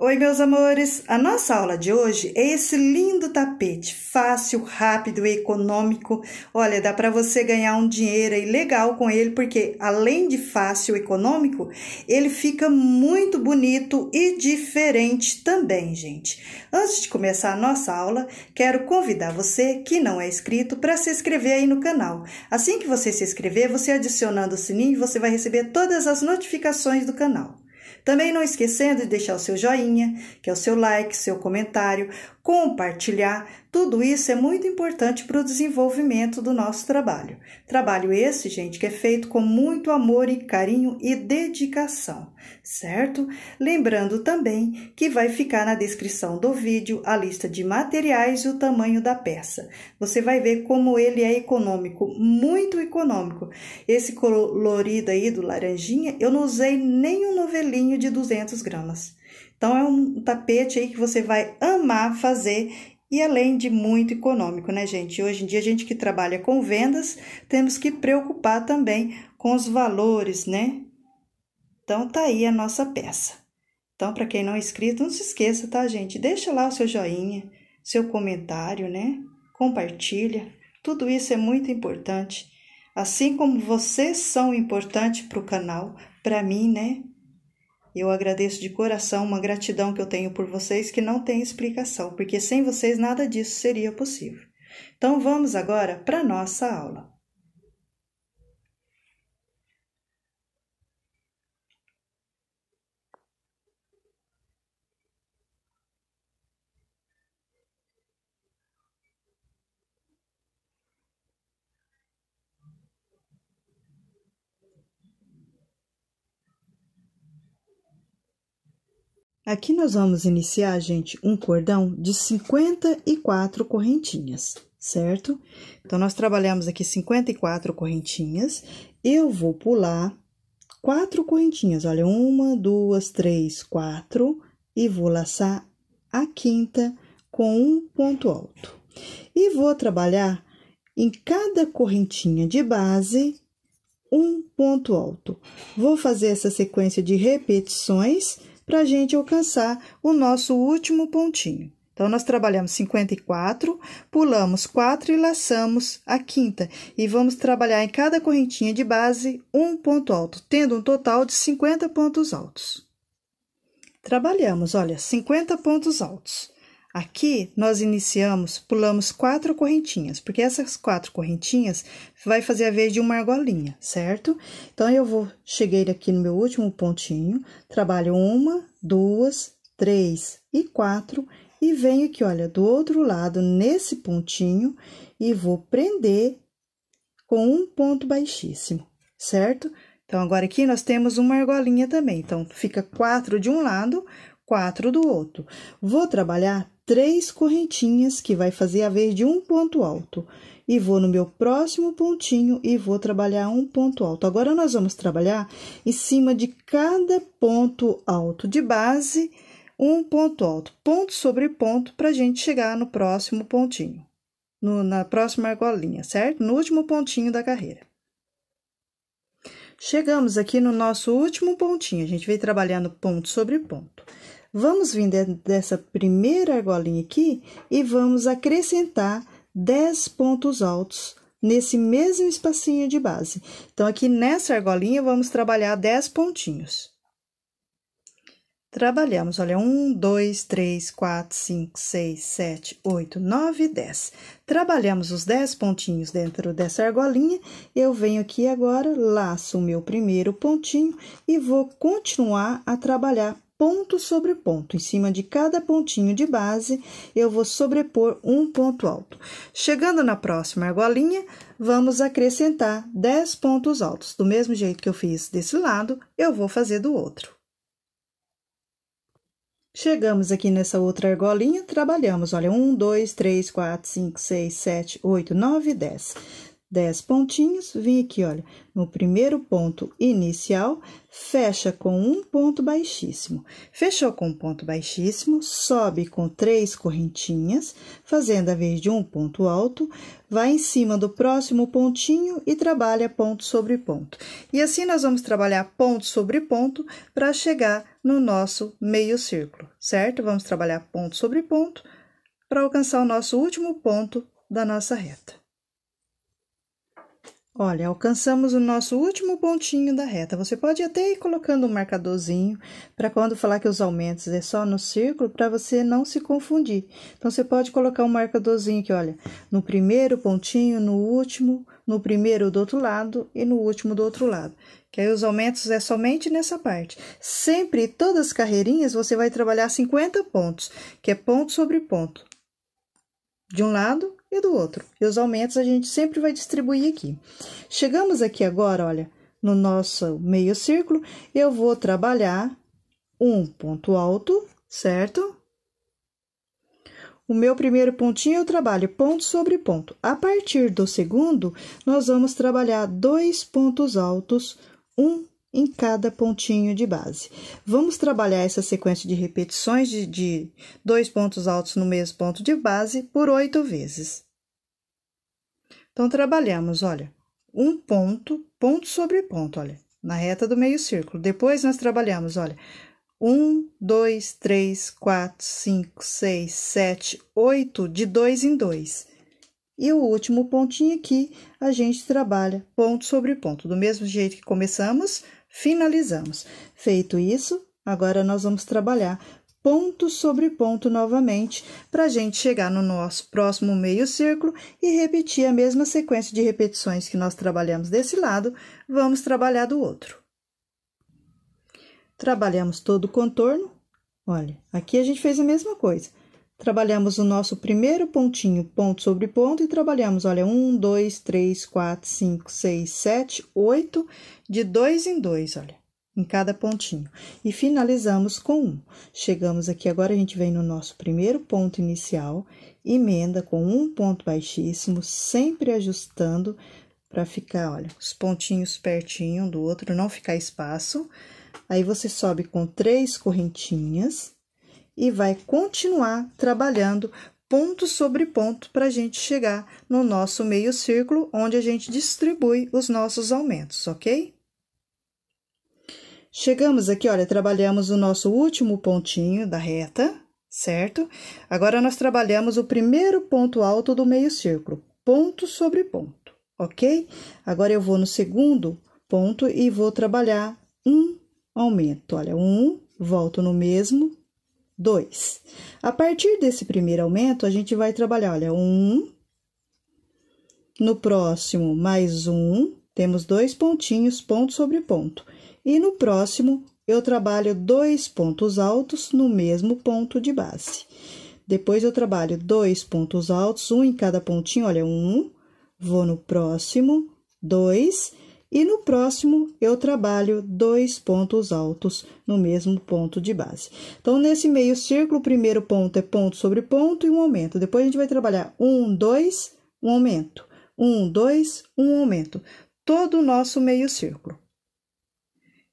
Oi, meus amores! A nossa aula de hoje é esse lindo tapete, fácil, rápido e econômico. Olha, dá para você ganhar um dinheiro aí legal com ele, porque além de fácil e econômico, ele fica muito bonito e diferente também, gente. Antes de começar a nossa aula, quero convidar você que não é inscrito para se inscrever aí no canal. Assim que você se inscrever, você adicionando o sininho, você vai receber todas as notificações do canal. Também não esquecendo de deixar o seu joinha, que é o seu like, seu comentário, compartilhar, tudo isso é muito importante para o desenvolvimento do nosso trabalho. Trabalho esse, gente, que é feito com muito amor e carinho e dedicação, certo? Lembrando também que vai ficar na descrição do vídeo a lista de materiais e o tamanho da peça. Você vai ver como ele é econômico, muito econômico. Esse colorido aí do laranjinha, eu não usei nem um novelinho de 200 gramas. Então é um tapete aí que você vai amar fazer e além de muito econômico, né, gente? Hoje em dia a gente que trabalha com vendas, temos que preocupar também com os valores, né? Então tá aí a nossa peça. Então, para quem não é inscrito, não se esqueça, tá, gente? Deixa lá o seu joinha, seu comentário, né? Compartilha. Tudo isso é muito importante. Assim como vocês são importantes para o canal, para mim, né? eu agradeço de coração uma gratidão que eu tenho por vocês que não tem explicação, porque sem vocês nada disso seria possível. Então vamos agora para nossa aula. Aqui nós vamos iniciar, gente, um cordão de 54 correntinhas, certo? Então, nós trabalhamos aqui 54 correntinhas. Eu vou pular quatro correntinhas, olha, uma, duas, três, quatro, e vou laçar a quinta com um ponto alto. E vou trabalhar em cada correntinha de base um ponto alto. Vou fazer essa sequência de repetições para a gente alcançar o nosso último pontinho. Então, nós trabalhamos 54, pulamos 4 e laçamos a quinta. E vamos trabalhar em cada correntinha de base um ponto alto, tendo um total de 50 pontos altos. Trabalhamos, olha, 50 pontos altos. Aqui nós iniciamos, pulamos quatro correntinhas, porque essas quatro correntinhas vai fazer a vez de uma argolinha, certo? Então, eu vou, cheguei aqui no meu último pontinho, trabalho uma, duas, três e quatro, e venho aqui, olha, do outro lado, nesse pontinho, e vou prender com um ponto baixíssimo, certo? Então, agora aqui nós temos uma argolinha também, então, fica quatro de um lado, quatro do outro. Vou trabalhar três correntinhas que vai fazer a vez de um ponto alto. E vou no meu próximo pontinho e vou trabalhar um ponto alto. Agora, nós vamos trabalhar em cima de cada ponto alto de base, um ponto alto, ponto sobre ponto, para a gente chegar no próximo pontinho, no, na próxima argolinha, certo? No último pontinho da carreira. Chegamos aqui no nosso último pontinho, a gente vem trabalhando ponto sobre ponto. Vamos vir dessa primeira argolinha aqui e vamos acrescentar 10 pontos altos nesse mesmo espacinho de base. Então, aqui nessa argolinha, vamos trabalhar 10 pontinhos. Trabalhamos, olha, 1, 2, 3, 4, 5, 6, 7, 8, 9, 10. Trabalhamos os 10 pontinhos dentro dessa argolinha. Eu venho aqui agora, laço o meu primeiro pontinho e vou continuar a trabalhar ponto sobre ponto. Em cima de cada pontinho de base, eu vou sobrepor um ponto alto. Chegando na próxima argolinha, vamos acrescentar 10 pontos altos. Do mesmo jeito que eu fiz desse lado, eu vou fazer do outro. Chegamos aqui nessa outra argolinha, trabalhamos, olha, um, dois, três, quatro, cinco, seis, sete, oito, nove, dez. 10 pontinhos, vim aqui, olha, no primeiro ponto inicial, fecha com um ponto baixíssimo. Fechou com um ponto baixíssimo, sobe com três correntinhas, fazendo a vez de um ponto alto, vai em cima do próximo pontinho e trabalha ponto sobre ponto. E assim nós vamos trabalhar ponto sobre ponto para chegar no nosso meio círculo, certo? Vamos trabalhar ponto sobre ponto para alcançar o nosso último ponto da nossa reta. Olha, alcançamos o nosso último pontinho da reta. Você pode até ir colocando um marcadorzinho para quando falar que os aumentos é só no círculo, para você não se confundir. Então, você pode colocar um marcadorzinho que, olha, no primeiro pontinho, no último, no primeiro do outro lado e no último do outro lado. Que aí os aumentos é somente nessa parte. Sempre, todas as carreirinhas, você vai trabalhar 50 pontos, que é ponto sobre ponto. De um lado e do outro. E os aumentos a gente sempre vai distribuir aqui. Chegamos aqui agora, olha, no nosso meio círculo, eu vou trabalhar um ponto alto, certo? O meu primeiro pontinho eu é trabalho ponto sobre ponto. A partir do segundo, nós vamos trabalhar dois pontos altos, um em cada pontinho de base. Vamos trabalhar essa sequência de repetições de, de dois pontos altos no mesmo ponto de base por oito vezes. Então, trabalhamos, olha, um ponto, ponto sobre ponto, olha, na reta do meio círculo. Depois, nós trabalhamos, olha, um, dois, três, quatro, cinco, seis, sete, oito, de dois em dois. E o último pontinho aqui, a gente trabalha ponto sobre ponto. Do mesmo jeito que começamos, Finalizamos. Feito isso, agora nós vamos trabalhar ponto sobre ponto novamente para a gente chegar no nosso próximo meio círculo e repetir a mesma sequência de repetições que nós trabalhamos desse lado, vamos trabalhar do outro. Trabalhamos todo o contorno. Olha, aqui a gente fez a mesma coisa. Trabalhamos o nosso primeiro pontinho, ponto sobre ponto, e trabalhamos, olha, um, dois, três, quatro, cinco, seis, sete, oito, de dois em dois, olha, em cada pontinho. E finalizamos com um. Chegamos aqui, agora a gente vem no nosso primeiro ponto inicial, emenda com um ponto baixíssimo, sempre ajustando para ficar, olha, os pontinhos pertinho um do outro, não ficar espaço. Aí você sobe com três correntinhas e vai continuar trabalhando ponto sobre ponto para a gente chegar no nosso meio círculo, onde a gente distribui os nossos aumentos, ok? Chegamos aqui, olha, trabalhamos o nosso último pontinho da reta, certo? Agora, nós trabalhamos o primeiro ponto alto do meio círculo, ponto sobre ponto, ok? Agora, eu vou no segundo ponto e vou trabalhar um aumento. Olha, um, volto no mesmo, 2. A partir desse primeiro aumento, a gente vai trabalhar, olha, 1. Um, no próximo, mais um, temos dois pontinhos, ponto sobre ponto. E no próximo, eu trabalho dois pontos altos no mesmo ponto de base. Depois, eu trabalho dois pontos altos, um em cada pontinho, olha, um, vou no próximo, dois, e no próximo, eu trabalho dois pontos altos no mesmo ponto de base. Então, nesse meio círculo, o primeiro ponto é ponto sobre ponto e um aumento. Depois, a gente vai trabalhar um, dois, um aumento. Um, dois, um aumento. Todo o nosso meio círculo.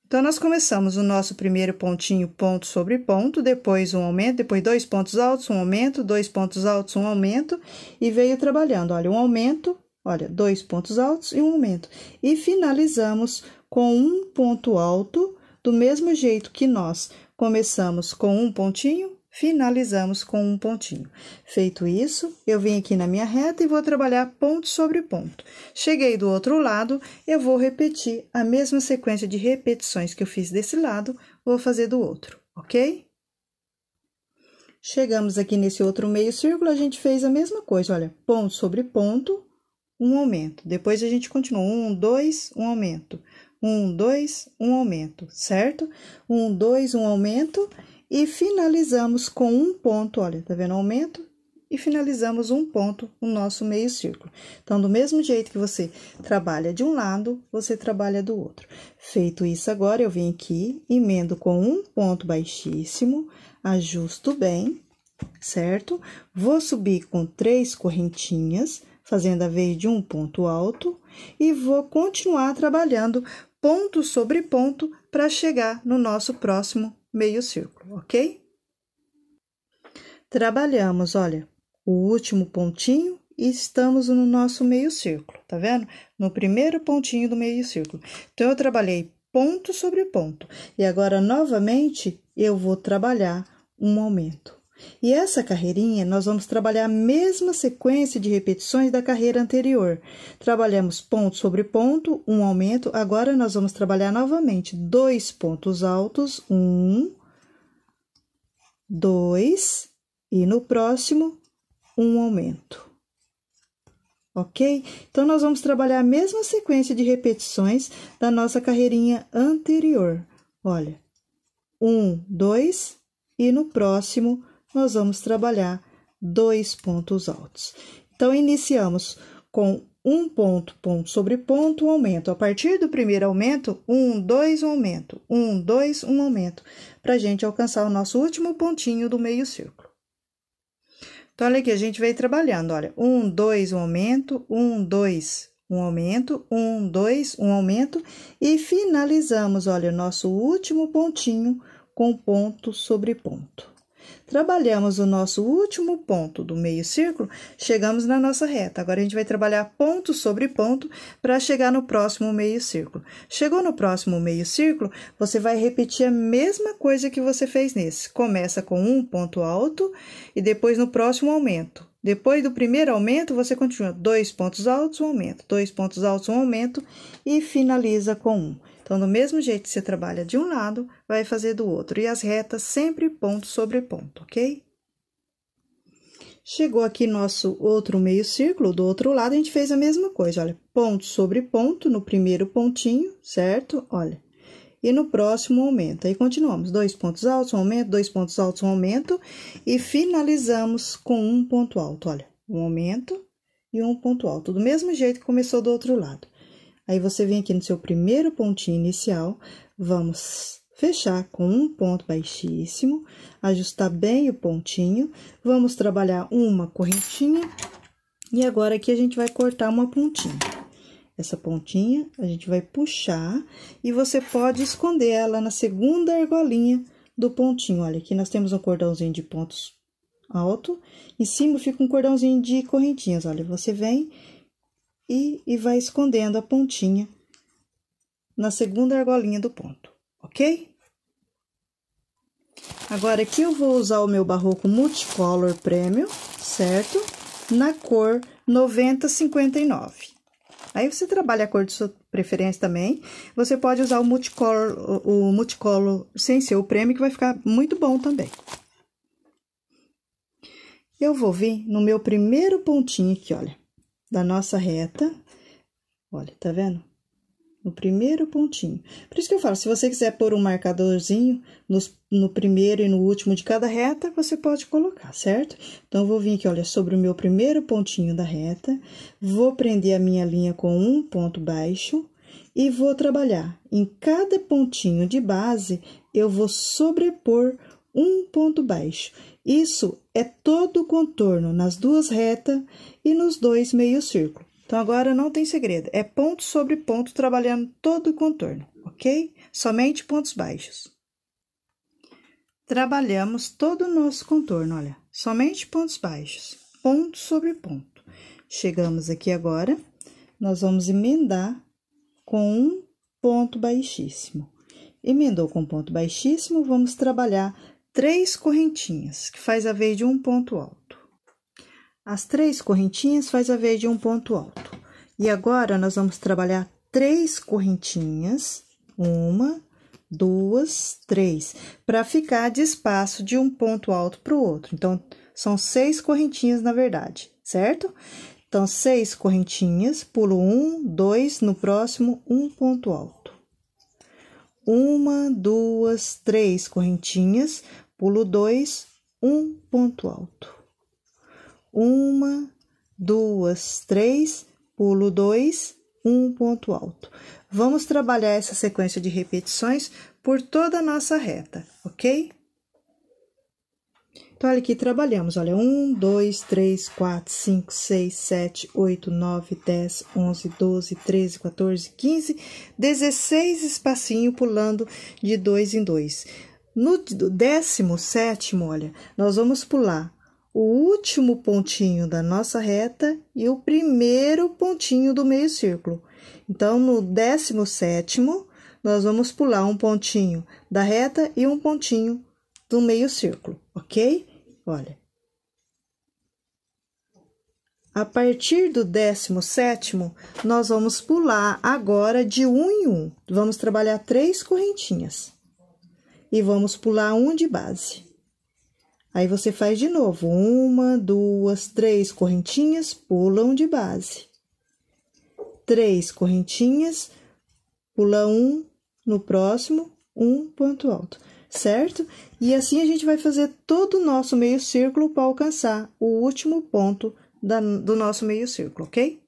Então, nós começamos o nosso primeiro pontinho, ponto sobre ponto, depois um aumento, depois dois pontos altos, um aumento, dois pontos altos, um aumento, e veio trabalhando. Olha, um aumento, Olha, dois pontos altos e um aumento. E finalizamos com um ponto alto, do mesmo jeito que nós começamos com um pontinho, finalizamos com um pontinho. Feito isso, eu vim aqui na minha reta e vou trabalhar ponto sobre ponto. Cheguei do outro lado, eu vou repetir a mesma sequência de repetições que eu fiz desse lado, vou fazer do outro, ok? Chegamos aqui nesse outro meio círculo, a gente fez a mesma coisa, olha, ponto sobre ponto, um aumento. Depois a gente continua. Um, dois, um aumento. Um, dois, um aumento, certo? Um, dois, um aumento. E finalizamos com um ponto. Olha, tá vendo? Aumento. E finalizamos um ponto o nosso meio círculo. Então, do mesmo jeito que você trabalha de um lado, você trabalha do outro. Feito isso, agora eu venho aqui, emendo com um ponto baixíssimo, ajusto bem, certo? Vou subir com três correntinhas fazendo a vez de um ponto alto, e vou continuar trabalhando ponto sobre ponto para chegar no nosso próximo meio círculo, ok? Trabalhamos, olha, o último pontinho e estamos no nosso meio círculo, tá vendo? No primeiro pontinho do meio círculo. Então, eu trabalhei ponto sobre ponto e agora novamente eu vou trabalhar um aumento. E essa carreirinha nós vamos trabalhar a mesma sequência de repetições da carreira anterior. Trabalhamos ponto sobre ponto, um aumento. Agora nós vamos trabalhar novamente dois pontos altos, um, dois, e no próximo, um aumento. Ok? Então, nós vamos trabalhar a mesma sequência de repetições da nossa carreirinha anterior. Olha, um, dois, e no próximo, nós vamos trabalhar dois pontos altos. Então, iniciamos com um ponto, ponto sobre ponto, um aumento. A partir do primeiro aumento, um, dois, um aumento, um, dois, um aumento, para a gente alcançar o nosso último pontinho do meio círculo. Então, olha aqui, a gente vem trabalhando, olha, um, dois, um aumento, um, dois, um aumento, um, dois, um aumento, e finalizamos, olha, o nosso último pontinho com ponto sobre ponto. Trabalhamos o nosso último ponto do meio círculo, chegamos na nossa reta. Agora a gente vai trabalhar ponto sobre ponto para chegar no próximo meio círculo. Chegou no próximo meio círculo, você vai repetir a mesma coisa que você fez nesse. Começa com um ponto alto e depois no próximo aumento. Depois do primeiro aumento, você continua dois pontos altos, um aumento, dois pontos altos, um aumento e finaliza com um. Então, do mesmo jeito que você trabalha de um lado, vai fazer do outro. E as retas sempre ponto sobre ponto, ok? Chegou aqui nosso outro meio círculo, do outro lado, a gente fez a mesma coisa, olha. Ponto sobre ponto no primeiro pontinho, certo? Olha. E no próximo aumenta. E continuamos. Dois pontos altos, um aumento, dois pontos altos, um aumento. E finalizamos com um ponto alto, olha. Um aumento e um ponto alto. Do mesmo jeito que começou do outro lado. Aí você vem aqui no seu primeiro pontinho inicial, vamos fechar com um ponto baixíssimo, ajustar bem o pontinho, vamos trabalhar uma correntinha e agora aqui a gente vai cortar uma pontinha. Essa pontinha a gente vai puxar e você pode esconder ela na segunda argolinha do pontinho. Olha, aqui nós temos um cordãozinho de pontos alto, em cima fica um cordãozinho de correntinhas. Olha, você vem e, e vai escondendo a pontinha na segunda argolinha do ponto, ok? Agora aqui eu vou usar o meu barroco multicolor prêmio, certo? Na cor 9059. Aí você trabalha a cor de sua preferência também. Você pode usar o multicolor, o multicolor sem ser o prêmio, que vai ficar muito bom também. Eu vou vir no meu primeiro pontinho aqui, olha da nossa reta. Olha, tá vendo? No primeiro pontinho. Por isso que eu falo, se você quiser pôr um marcadorzinho nos, no primeiro e no último de cada reta, você pode colocar, certo? Então, eu vou vir aqui, olha, sobre o meu primeiro pontinho da reta, vou prender a minha linha com um ponto baixo e vou trabalhar. Em cada pontinho de base, eu vou sobrepor um ponto baixo. Isso é todo o contorno nas duas retas e nos dois meio círculo. Então, agora não tem segredo, é ponto sobre ponto trabalhando todo o contorno, ok? Somente pontos baixos. Trabalhamos todo o nosso contorno, olha, somente pontos baixos, ponto sobre ponto. Chegamos aqui agora, nós vamos emendar com um ponto baixíssimo. Emendou com ponto baixíssimo, vamos trabalhar três correntinhas, que faz a vez de um ponto alto. As três correntinhas faz a vez de um ponto alto. E agora, nós vamos trabalhar três correntinhas, uma, duas, três, para ficar de espaço de um ponto alto para o outro. Então, são seis correntinhas, na verdade, certo? Então, seis correntinhas, pulo um, dois, no próximo, um ponto alto. Uma, duas, três correntinhas, Pulo 2, um ponto alto. Uma, duas, três, pulo 2, um ponto alto. Vamos trabalhar essa sequência de repetições por toda a nossa reta, ok? Então, olha aqui, trabalhamos, olha, 1, 2, 3, 4, 5, 6, 7, 8, 9, 10, 11, 12, 13, 14, 15, 16 espacinho pulando de dois em dois. No 17, olha, nós vamos pular o último pontinho da nossa reta e o primeiro pontinho do meio círculo. Então, no 17, nós vamos pular um pontinho da reta e um pontinho do meio círculo, ok? Olha. A partir do 17, nós vamos pular agora de um em um. Vamos trabalhar três correntinhas e vamos pular um de base. Aí você faz de novo, uma, duas, três correntinhas, pula um de base. Três correntinhas, pula um no próximo, um ponto alto, certo? E assim a gente vai fazer todo o nosso meio círculo para alcançar o último ponto da, do nosso meio círculo, ok?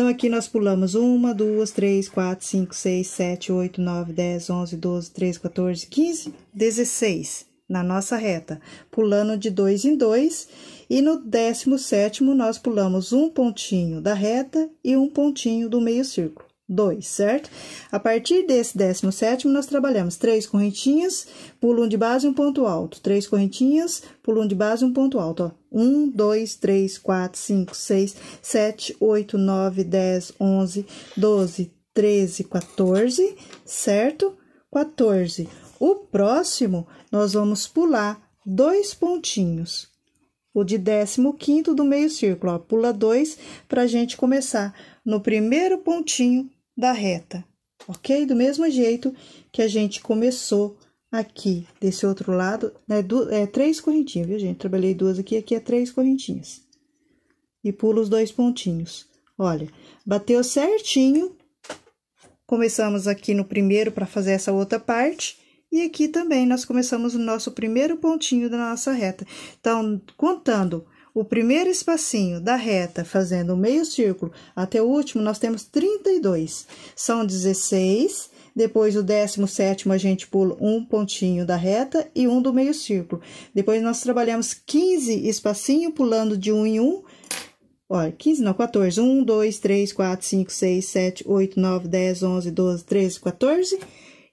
Então, aqui nós pulamos 1, 2, 3, 4, 5, 6, 7, 8, 9, 10, 11, 12, 13, 14, 15, 16 na nossa reta, pulando de 2 em 2. E no 17, nós pulamos um pontinho da reta e um pontinho do meio círculo. 2, certo? A partir desse 17, nós trabalhamos três correntinhas, pulo um de base e um ponto alto. Três correntinhas, pulo um de base e um ponto alto. Ó. 1, 2, 3, 4, 5, 6, 7, 8, 9, 10, 11, 12, 13, 14, certo? 14. O próximo, nós vamos pular dois pontinhos. O de 15 do meio círculo, ó, pula dois para a gente começar no primeiro pontinho da reta, ok? Do mesmo jeito que a gente começou aqui desse outro lado, né? Du é, três correntinhas, viu, gente? Trabalhei duas aqui, aqui é três correntinhas. E pulo os dois pontinhos. Olha, bateu certinho. Começamos aqui no primeiro para fazer essa outra parte. E aqui também nós começamos o nosso primeiro pontinho da nossa reta. Então, contando o primeiro espacinho da reta, fazendo o meio círculo até o último, nós temos 32. São 16, depois o 17 a gente pula um pontinho da reta e um do meio círculo. Depois nós trabalhamos 15 espacinhos pulando de um em um, Olha, 15 não, 14. 1, 2, 3, 4, 5, 6, 7, 8, 9, 10, 11, 12, 13, 14.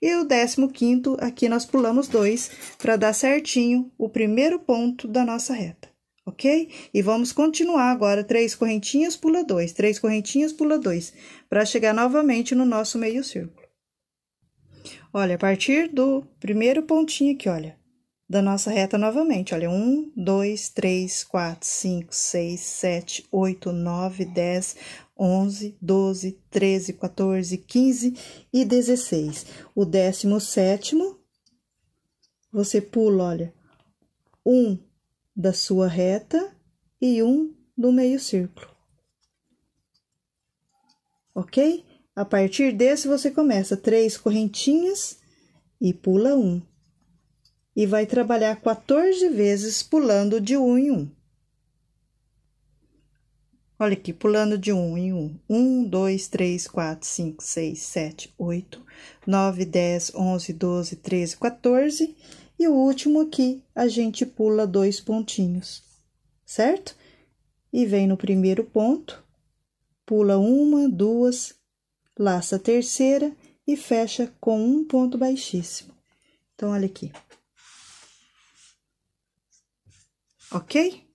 E o 15 aqui nós pulamos dois para dar certinho o primeiro ponto da nossa reta ok? E vamos continuar agora, três correntinhas, pula dois, três correntinhas, pula dois, para chegar novamente no nosso meio círculo. Olha, a partir do primeiro pontinho aqui, olha, da nossa reta novamente, olha, um, dois, três, quatro, cinco, seis, sete, oito, nove, dez, onze, doze, treze, quatorze, quinze e dezesseis. O décimo sétimo, você pula, olha, um da sua reta e um do meio círculo. Ok? A partir desse, você começa três correntinhas e pula um. E vai trabalhar 14 vezes pulando de um em um. Olha aqui, pulando de um em um. Um, dois, três, quatro, cinco, seis, sete, oito, nove, dez, onze, doze, treze, quatorze. E o último aqui, a gente pula dois pontinhos, certo? E vem no primeiro ponto, pula uma, duas, laça a terceira e fecha com um ponto baixíssimo. Então, olha aqui. Ok?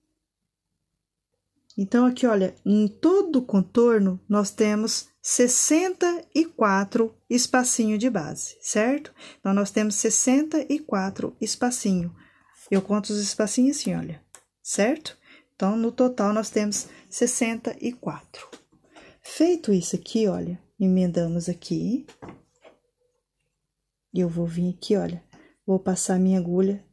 Então, aqui, olha, em todo o contorno, nós temos 64 espacinho de base, certo? Então, nós temos 64 espacinho. Eu conto os espacinhos assim, olha, certo? Então, no total, nós temos 64. Feito isso aqui, olha, emendamos aqui. E eu vou vir aqui, olha, vou passar minha agulha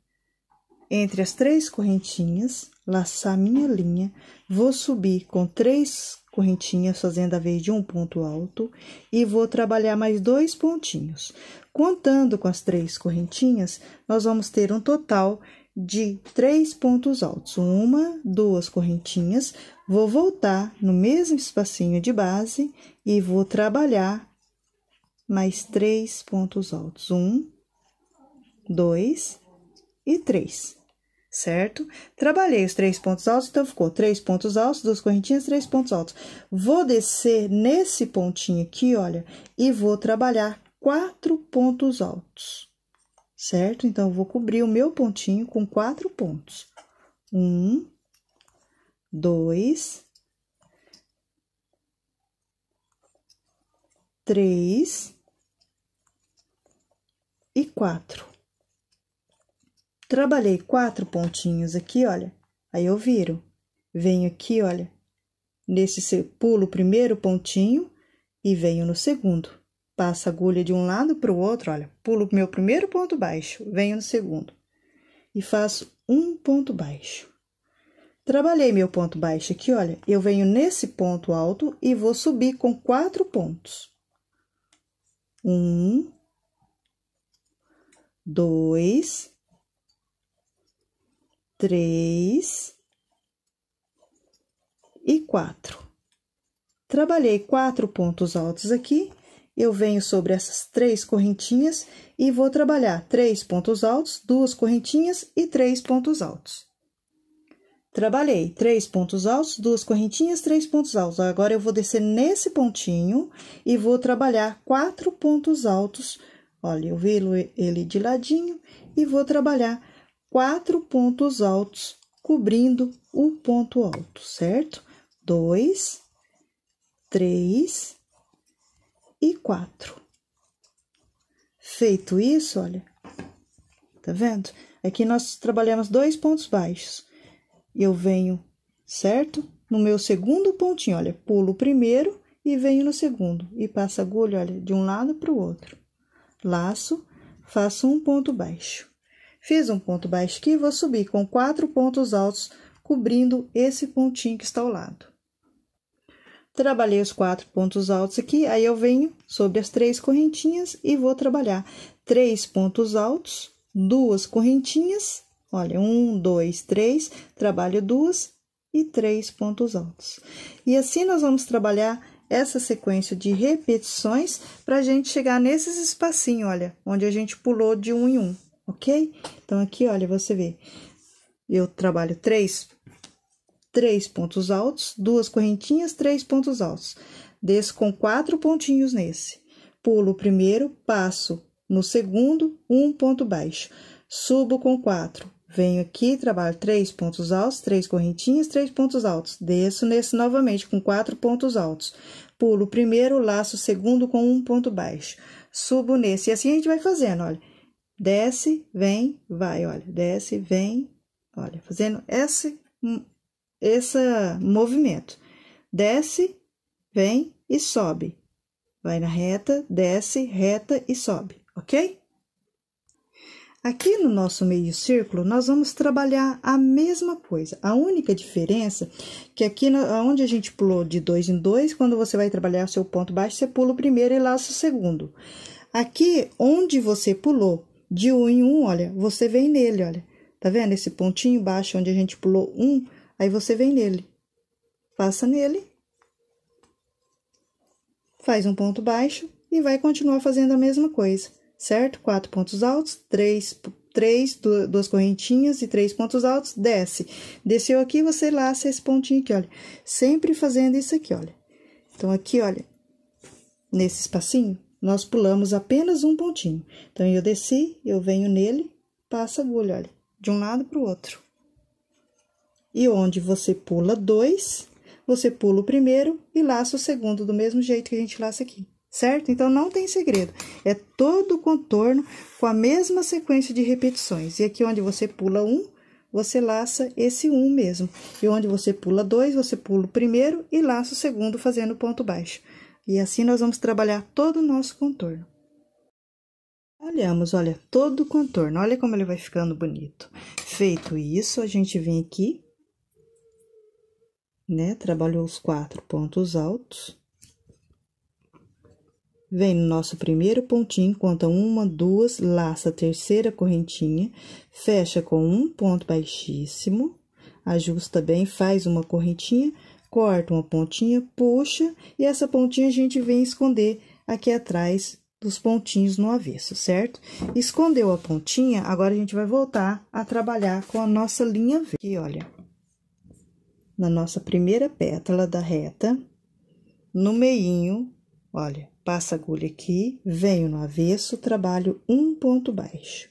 entre as três correntinhas, laçar minha linha, vou subir com três correntinhas, fazendo a vez de um ponto alto, e vou trabalhar mais dois pontinhos. Contando com as três correntinhas, nós vamos ter um total de três pontos altos. Uma, duas correntinhas, vou voltar no mesmo espacinho de base e vou trabalhar mais três pontos altos. Um, dois e três certo? Trabalhei os três pontos altos, então ficou três pontos altos, duas correntinhas, três pontos altos. Vou descer nesse pontinho aqui, olha, e vou trabalhar quatro pontos altos, certo? Então, vou cobrir o meu pontinho com quatro pontos. Um, dois, três e quatro. Trabalhei quatro pontinhos aqui, olha. Aí eu viro. Venho aqui, olha. Nesse pulo o primeiro pontinho e venho no segundo. Passo a agulha de um lado para o outro, olha. Pulo meu primeiro ponto baixo, venho no segundo. E faço um ponto baixo. Trabalhei meu ponto baixo aqui, olha. Eu venho nesse ponto alto e vou subir com quatro pontos. Um, dois, três e quatro. Trabalhei quatro pontos altos aqui, eu venho sobre essas três correntinhas e vou trabalhar três pontos altos, duas correntinhas e três pontos altos. Trabalhei três pontos altos, duas correntinhas, três pontos altos. Agora, eu vou descer nesse pontinho e vou trabalhar quatro pontos altos. Olha, eu viro ele de ladinho e vou trabalhar quatro pontos altos, cobrindo um ponto alto, certo? Dois, três e quatro. Feito isso, olha, tá vendo? Aqui nós trabalhamos dois pontos baixos. Eu venho, certo? No meu segundo pontinho, olha, pulo o primeiro e venho no segundo. E passo agulha, olha, de um lado para o outro. Laço, faço um ponto baixo. Fiz um ponto baixo aqui, vou subir com quatro pontos altos, cobrindo esse pontinho que está ao lado. Trabalhei os quatro pontos altos aqui, aí eu venho sobre as três correntinhas e vou trabalhar três pontos altos, duas correntinhas, olha, um, dois, três, trabalho duas e três pontos altos. E assim nós vamos trabalhar essa sequência de repetições para a gente chegar nesses espacinhos, olha, onde a gente pulou de um em um ok? Então, aqui, olha, você vê, eu trabalho três, três pontos altos, duas correntinhas, três pontos altos. Desço com quatro pontinhos nesse. Pulo o primeiro, passo no segundo, um ponto baixo. Subo com quatro. Venho aqui, trabalho três pontos altos, três correntinhas, três pontos altos. Desço nesse novamente com quatro pontos altos. Pulo o primeiro, laço o segundo com um ponto baixo. Subo nesse. E assim a gente vai fazendo, olha desce, vem, vai, olha, desce, vem, olha, fazendo esse, hum, esse movimento. Desce, vem e sobe. Vai na reta, desce, reta e sobe, ok? Aqui no nosso meio círculo, nós vamos trabalhar a mesma coisa. A única diferença é que aqui onde a gente pulou de dois em dois, quando você vai trabalhar o seu ponto baixo, você pula o primeiro e laça o segundo. Aqui, onde você pulou de um em um, olha, você vem nele, olha. Tá vendo esse pontinho baixo onde a gente pulou um? Aí você vem nele. Passa nele. Faz um ponto baixo e vai continuar fazendo a mesma coisa, certo? Quatro pontos altos, três, três duas correntinhas e três pontos altos, desce. Desceu aqui, você laça esse pontinho aqui, olha. Sempre fazendo isso aqui, olha. Então, aqui, olha, nesse espacinho, nós pulamos apenas um pontinho. Então, eu desci, eu venho nele, passa a agulha, olha, de um lado para o outro. E onde você pula dois, você pula o primeiro e laça o segundo, do mesmo jeito que a gente laça aqui, certo? Então, não tem segredo. É todo o contorno com a mesma sequência de repetições. E aqui, onde você pula um, você laça esse um mesmo. E onde você pula dois, você pula o primeiro e laça o segundo fazendo ponto baixo. E assim nós vamos trabalhar todo o nosso contorno. Olhamos, olha, todo o contorno, olha como ele vai ficando bonito. Feito isso, a gente vem aqui, né, trabalhou os quatro pontos altos. Vem no nosso primeiro pontinho, conta uma, duas, laça a terceira correntinha, fecha com um ponto baixíssimo, ajusta bem, faz uma correntinha, corta uma pontinha, puxa, e essa pontinha a gente vem esconder aqui atrás dos pontinhos no avesso, certo? Escondeu a pontinha, agora a gente vai voltar a trabalhar com a nossa linha V. Aqui, olha, na nossa primeira pétala da reta, no meinho, olha, passa a agulha aqui, venho no avesso, trabalho um ponto baixo.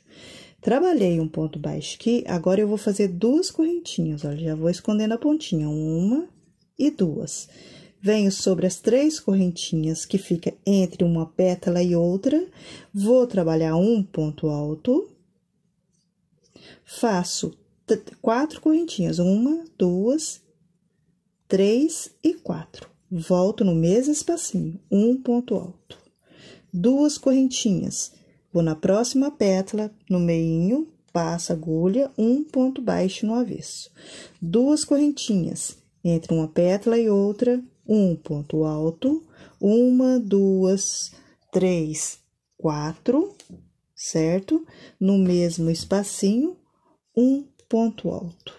Trabalhei um ponto baixo aqui, agora eu vou fazer duas correntinhas, olha, já vou escondendo a pontinha, uma e duas. Venho sobre as três correntinhas que fica entre uma pétala e outra, vou trabalhar um ponto alto, faço quatro correntinhas, uma, duas, três e quatro. Volto no mesmo espacinho, um ponto alto. Duas correntinhas, vou na próxima pétala, no meinho, passa agulha, um ponto baixo no avesso. Duas correntinhas, entre uma pétala e outra, um ponto alto, uma, duas, três, quatro, certo? No mesmo espacinho, um ponto alto.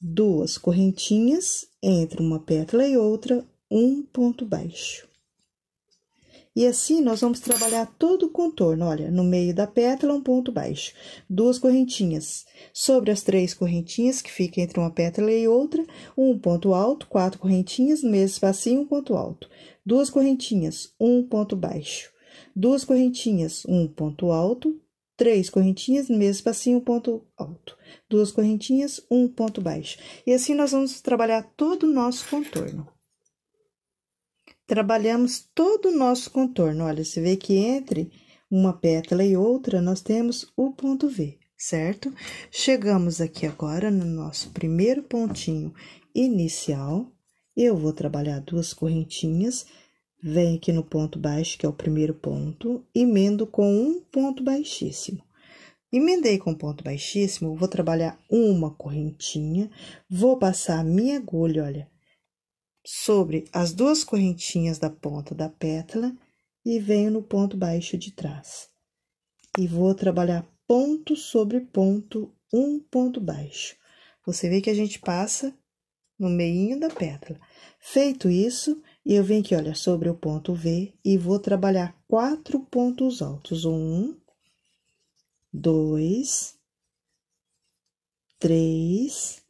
Duas correntinhas entre uma pétala e outra, um ponto baixo. E assim nós vamos trabalhar todo o contorno, olha, no meio da pétala um ponto baixo, duas correntinhas, sobre as três correntinhas que fica entre uma pétala e outra, um ponto alto, quatro correntinhas, no mesmo espacinho um ponto alto, duas correntinhas, um ponto baixo, duas correntinhas, um ponto alto, três correntinhas, no mesmo espacinho um ponto alto, duas correntinhas, um ponto baixo. E assim nós vamos trabalhar todo o nosso contorno trabalhamos todo o nosso contorno. Olha, você vê que entre uma pétala e outra nós temos o ponto V, certo? Chegamos aqui agora no nosso primeiro pontinho inicial. Eu vou trabalhar duas correntinhas, venho aqui no ponto baixo, que é o primeiro ponto, emendo com um ponto baixíssimo. Emendei com ponto baixíssimo, vou trabalhar uma correntinha, vou passar a minha agulha, olha, sobre as duas correntinhas da ponta da pétala e venho no ponto baixo de trás. E vou trabalhar ponto sobre ponto, um ponto baixo. Você vê que a gente passa no meio da pétala. Feito isso, eu venho aqui, olha, sobre o ponto V e vou trabalhar quatro pontos altos. Um, dois, três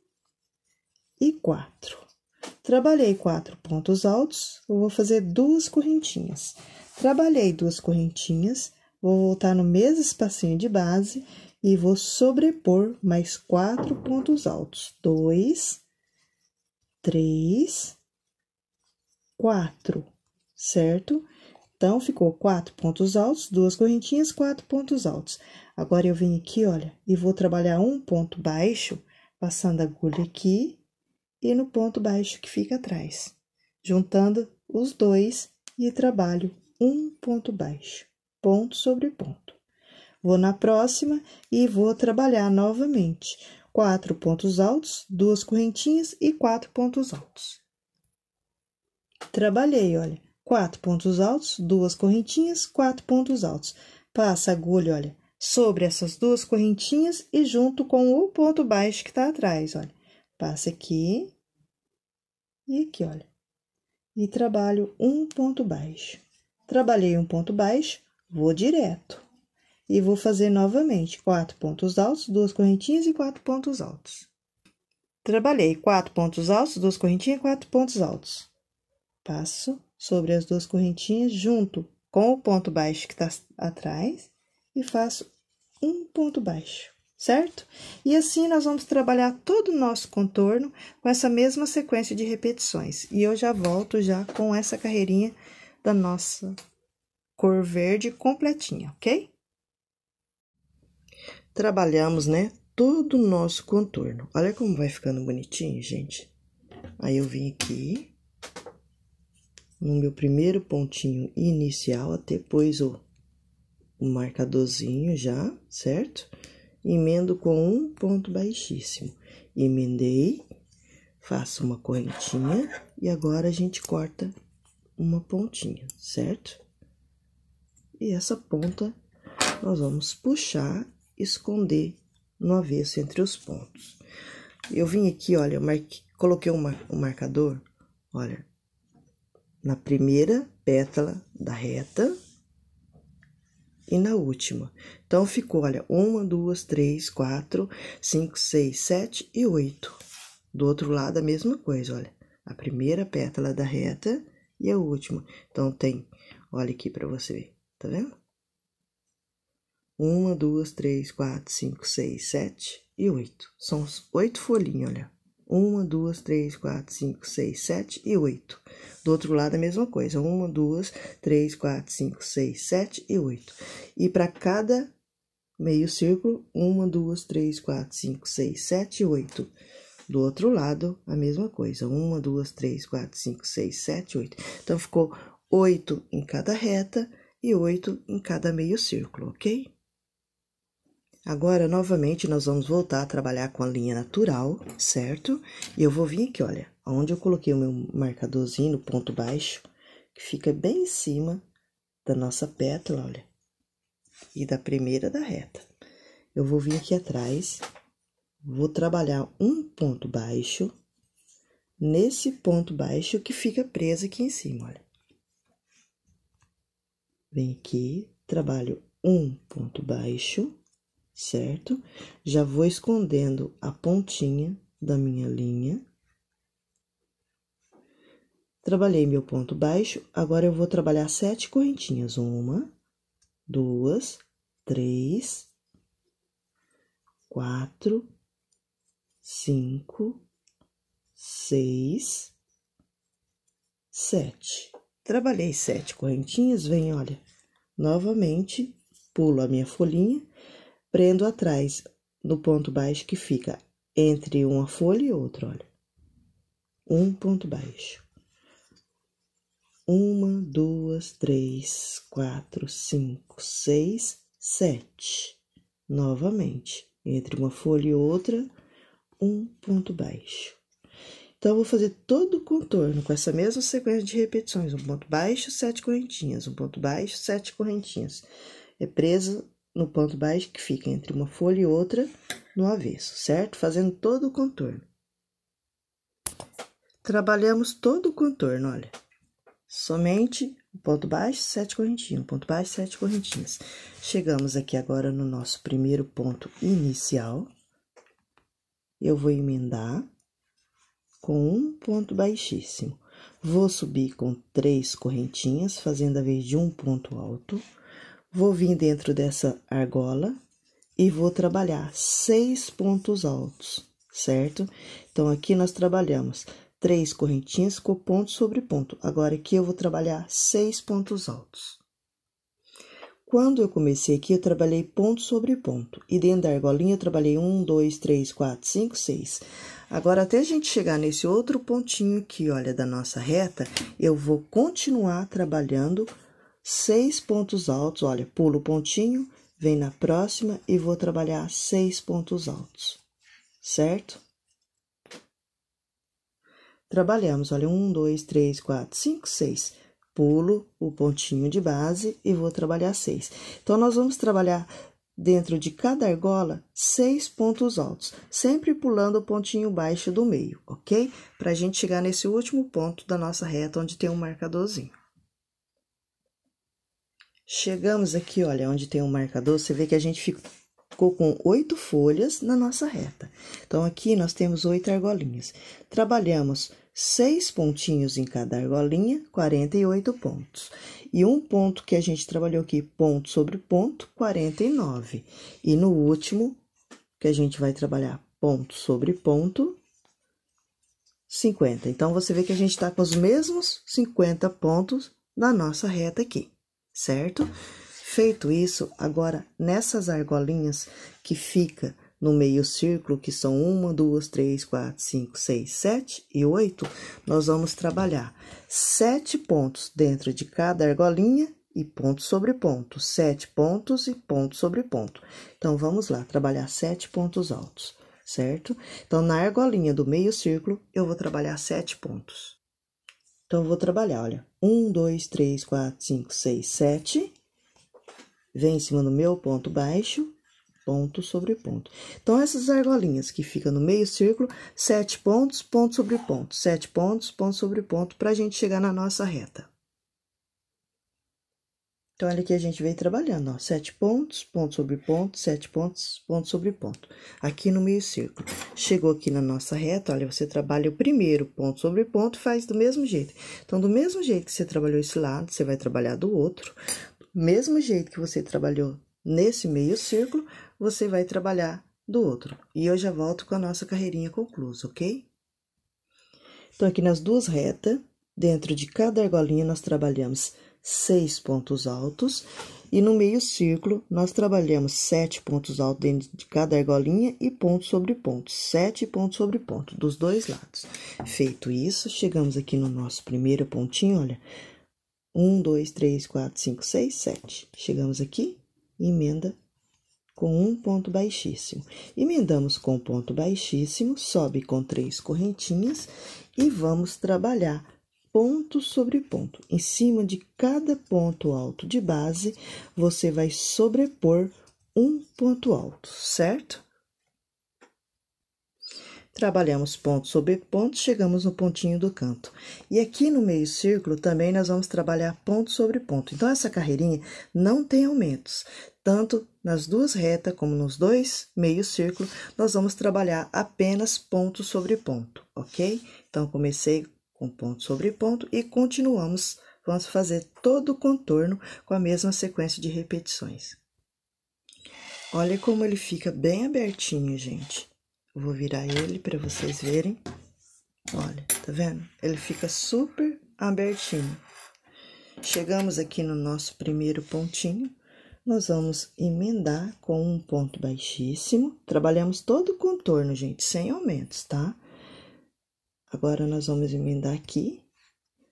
e quatro. Trabalhei quatro pontos altos, eu vou fazer duas correntinhas. Trabalhei duas correntinhas, vou voltar no mesmo espacinho de base e vou sobrepor mais quatro pontos altos. Dois, três, quatro, certo? Então, ficou quatro pontos altos, duas correntinhas, quatro pontos altos. Agora, eu venho aqui, olha, e vou trabalhar um ponto baixo, passando a agulha aqui e no ponto baixo que fica atrás, juntando os dois e trabalho um ponto baixo, ponto sobre ponto. Vou na próxima e vou trabalhar novamente quatro pontos altos, duas correntinhas e quatro pontos altos. Trabalhei, olha, quatro pontos altos, duas correntinhas, quatro pontos altos. Passa a agulha, olha, sobre essas duas correntinhas e junto com o ponto baixo que está atrás, olha. Passa aqui e aqui, olha. E trabalho um ponto baixo. Trabalhei um ponto baixo, vou direto. E vou fazer novamente quatro pontos altos, duas correntinhas e quatro pontos altos. Trabalhei quatro pontos altos, duas correntinhas e quatro pontos altos. Passo sobre as duas correntinhas junto com o ponto baixo que está atrás e faço um ponto baixo certo? E assim nós vamos trabalhar todo o nosso contorno com essa mesma sequência de repetições. E eu já volto já com essa carreirinha da nossa cor verde completinha, ok? Trabalhamos, né, todo o nosso contorno. Olha como vai ficando bonitinho, gente. Aí eu vim aqui no meu primeiro pontinho inicial, até pois o, o marcadorzinho já, certo? emendo com um ponto baixíssimo. Emendei, faço uma correntinha e agora a gente corta uma pontinha, certo? E essa ponta nós vamos puxar, esconder no avesso entre os pontos. Eu vim aqui, olha, coloquei o um, mar, um marcador, olha, na primeira pétala da reta e na última. Então, ficou, olha, uma, duas, três, quatro, cinco, seis, sete e oito. Do outro lado, a mesma coisa, olha. A primeira pétala da reta e a última. Então, tem, olha aqui para você ver, tá vendo? Uma, duas, três, quatro, cinco, seis, sete e oito. São oito folhinhas, olha. Uma, duas, três, quatro, cinco, seis, sete e oito. Do outro lado, a mesma coisa. Uma, duas, três, quatro, cinco, seis, sete e oito. E para cada meio círculo, uma, duas, três, quatro, cinco, seis, sete, oito. Do outro lado, a mesma coisa, uma, duas, três, quatro, cinco, seis, sete, oito. Então, ficou oito em cada reta e oito em cada meio círculo, ok? Agora, novamente, nós vamos voltar a trabalhar com a linha natural, certo? E eu vou vir aqui, olha, onde eu coloquei o meu marcadorzinho no ponto baixo, que fica bem em cima da nossa pétala, olha e da primeira da reta. Eu vou vir aqui atrás, vou trabalhar um ponto baixo nesse ponto baixo que fica preso aqui em cima, olha. Vem aqui, trabalho um ponto baixo, certo? Já vou escondendo a pontinha da minha linha. Trabalhei meu ponto baixo, agora eu vou trabalhar sete correntinhas. Uma, duas, três, quatro, cinco, seis, sete. Trabalhei sete correntinhas, vem, olha, novamente, pulo a minha folhinha, prendo atrás no ponto baixo que fica entre uma folha e outra, olha. Um ponto baixo. Uma, duas, três, quatro, cinco, seis, sete. Novamente, entre uma folha e outra, um ponto baixo. Então, vou fazer todo o contorno com essa mesma sequência de repetições: um ponto baixo, sete correntinhas, um ponto baixo, sete correntinhas. É presa no ponto baixo que fica entre uma folha e outra no avesso, certo? Fazendo todo o contorno. Trabalhamos todo o contorno, olha. Somente ponto baixo, sete correntinhas, ponto baixo, sete correntinhas. Chegamos aqui agora no nosso primeiro ponto inicial. Eu vou emendar com um ponto baixíssimo. Vou subir com três correntinhas, fazendo a vez de um ponto alto. Vou vir dentro dessa argola e vou trabalhar seis pontos altos, certo? Então, aqui nós trabalhamos três correntinhas com ponto sobre ponto. Agora aqui eu vou trabalhar seis pontos altos. Quando eu comecei aqui, eu trabalhei ponto sobre ponto. E dentro da argolinha, eu trabalhei um, dois, três, quatro, cinco, seis. Agora, até a gente chegar nesse outro pontinho aqui, olha, da nossa reta, eu vou continuar trabalhando seis pontos altos. Olha, pulo o pontinho, vem na próxima e vou trabalhar seis pontos altos, certo? trabalhamos, olha, um, dois, três, quatro, cinco, seis. Pulo o pontinho de base e vou trabalhar seis. Então, nós vamos trabalhar dentro de cada argola seis pontos altos, sempre pulando o pontinho baixo do meio, ok? Para a gente chegar nesse último ponto da nossa reta, onde tem um marcadorzinho. Chegamos aqui, olha, onde tem um marcador, você vê que a gente ficou ficou com oito folhas na nossa reta. Então, aqui nós temos oito argolinhas. Trabalhamos seis pontinhos em cada argolinha, 48 pontos. E um ponto que a gente trabalhou aqui, ponto sobre ponto, 49. E no último, que a gente vai trabalhar ponto sobre ponto, 50. Então, você vê que a gente está com os mesmos 50 pontos na nossa reta aqui, certo? Certo. Feito isso, agora nessas argolinhas que fica no meio círculo, que são uma, duas, três, quatro, cinco, seis, sete e oito, nós vamos trabalhar sete pontos dentro de cada argolinha e ponto sobre ponto, sete pontos e ponto sobre ponto. Então, vamos lá, trabalhar sete pontos altos, certo? Então, na argolinha do meio círculo, eu vou trabalhar sete pontos. Então, eu vou trabalhar, olha, um, dois, três, quatro, cinco, seis, sete vem em cima do meu ponto baixo, ponto sobre ponto. Então, essas argolinhas que ficam no meio círculo, sete pontos, ponto sobre ponto, sete pontos, ponto sobre ponto, para a gente chegar na nossa reta. Então, olha que a gente veio trabalhando, ó, sete pontos, ponto sobre ponto, sete pontos, ponto sobre ponto, aqui no meio círculo. Chegou aqui na nossa reta, olha, você trabalha o primeiro ponto sobre ponto, faz do mesmo jeito. Então, do mesmo jeito que você trabalhou esse lado, você vai trabalhar do outro mesmo jeito que você trabalhou nesse meio círculo, você vai trabalhar do outro. E eu já volto com a nossa carreirinha conclusa, ok? Então, aqui nas duas retas, dentro de cada argolinha, nós trabalhamos seis pontos altos e no meio círculo nós trabalhamos sete pontos altos dentro de cada argolinha e ponto sobre ponto, sete pontos sobre ponto dos dois lados. Feito isso, chegamos aqui no nosso primeiro pontinho, olha, 1, 2, 3, 4, 5, 6, 7. Chegamos aqui, emenda com um ponto baixíssimo. Emendamos com ponto baixíssimo, sobe com três correntinhas e vamos trabalhar ponto sobre ponto. Em cima de cada ponto alto de base, você vai sobrepor um ponto alto, certo? Trabalhamos ponto sobre ponto, chegamos no pontinho do canto. E aqui no meio círculo também nós vamos trabalhar ponto sobre ponto. Então, essa carreirinha não tem aumentos. Tanto nas duas retas como nos dois meio círculo, nós vamos trabalhar apenas ponto sobre ponto, ok? Então, comecei com ponto sobre ponto e continuamos. Vamos fazer todo o contorno com a mesma sequência de repetições. Olha como ele fica bem abertinho, gente. Vou virar ele para vocês verem. Olha, tá vendo? Ele fica super abertinho. Chegamos aqui no nosso primeiro pontinho. Nós vamos emendar com um ponto baixíssimo. Trabalhamos todo o contorno, gente, sem aumentos, tá? Agora, nós vamos emendar aqui.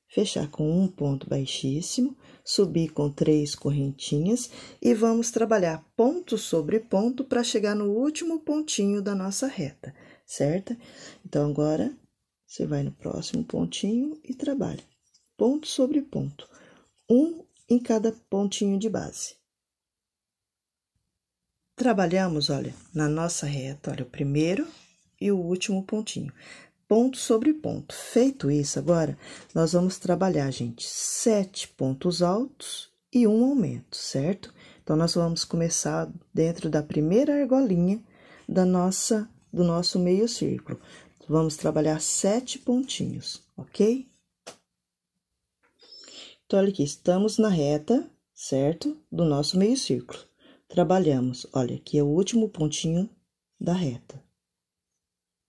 Fechar com um ponto baixíssimo subir com três correntinhas e vamos trabalhar ponto sobre ponto para chegar no último pontinho da nossa reta, certo? Então, agora, você vai no próximo pontinho e trabalha ponto sobre ponto, um em cada pontinho de base. Trabalhamos, olha, na nossa reta, olha, o primeiro e o último pontinho ponto sobre ponto. Feito isso, agora nós vamos trabalhar, gente, sete pontos altos e um aumento, certo? Então, nós vamos começar dentro da primeira argolinha da nossa do nosso meio círculo. Vamos trabalhar sete pontinhos, ok? Então, olha aqui, estamos na reta, certo? Do nosso meio círculo. Trabalhamos, olha, aqui é o último pontinho da reta.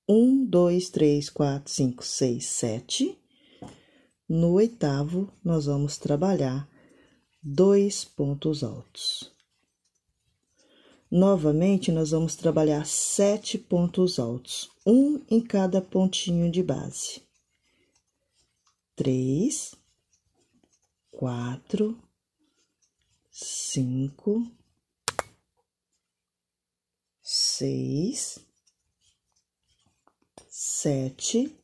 1, 2, 3, 4, 5, 6, 7. No oitavo, nós vamos trabalhar dois pontos altos. Novamente, nós vamos trabalhar sete pontos altos, um em cada pontinho de base. Três, quatro, cinco, seis, sete,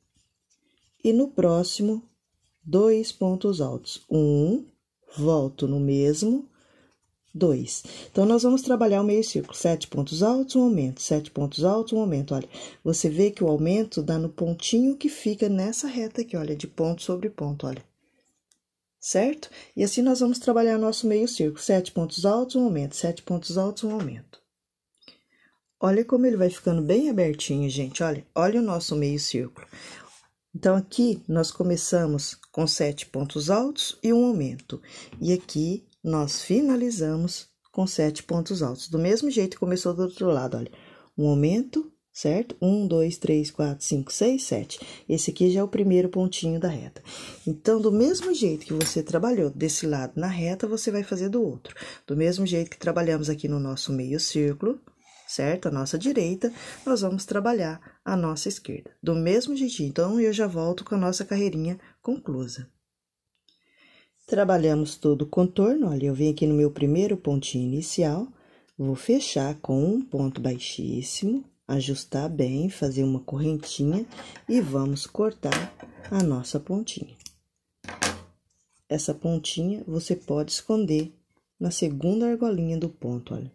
e no próximo, dois pontos altos. Um, volto no mesmo, dois. Então, nós vamos trabalhar o meio círculo. Sete pontos altos, um aumento. Sete pontos altos, um aumento. Olha, você vê que o aumento dá no pontinho que fica nessa reta aqui, olha, de ponto sobre ponto, olha. Certo? E assim nós vamos trabalhar nosso meio círculo. Sete pontos altos, um aumento. Sete pontos altos, um aumento. Olha como ele vai ficando bem abertinho, gente. Olha, olha o nosso meio círculo. Então, aqui nós começamos com sete pontos altos e um aumento. E aqui nós finalizamos com sete pontos altos. Do mesmo jeito que começou do outro lado, olha. Um aumento, certo? Um, dois, três, quatro, cinco, seis, sete. Esse aqui já é o primeiro pontinho da reta. Então, do mesmo jeito que você trabalhou desse lado na reta, você vai fazer do outro. Do mesmo jeito que trabalhamos aqui no nosso meio círculo, certo? A nossa direita, nós vamos trabalhar a nossa esquerda. Do mesmo jeitinho, então eu já volto com a nossa carreirinha conclusa. Trabalhamos todo o contorno, olha, eu venho aqui no meu primeiro pontinho inicial, vou fechar com um ponto baixíssimo, ajustar bem, fazer uma correntinha e vamos cortar a nossa pontinha. Essa pontinha você pode esconder na segunda argolinha do ponto, olha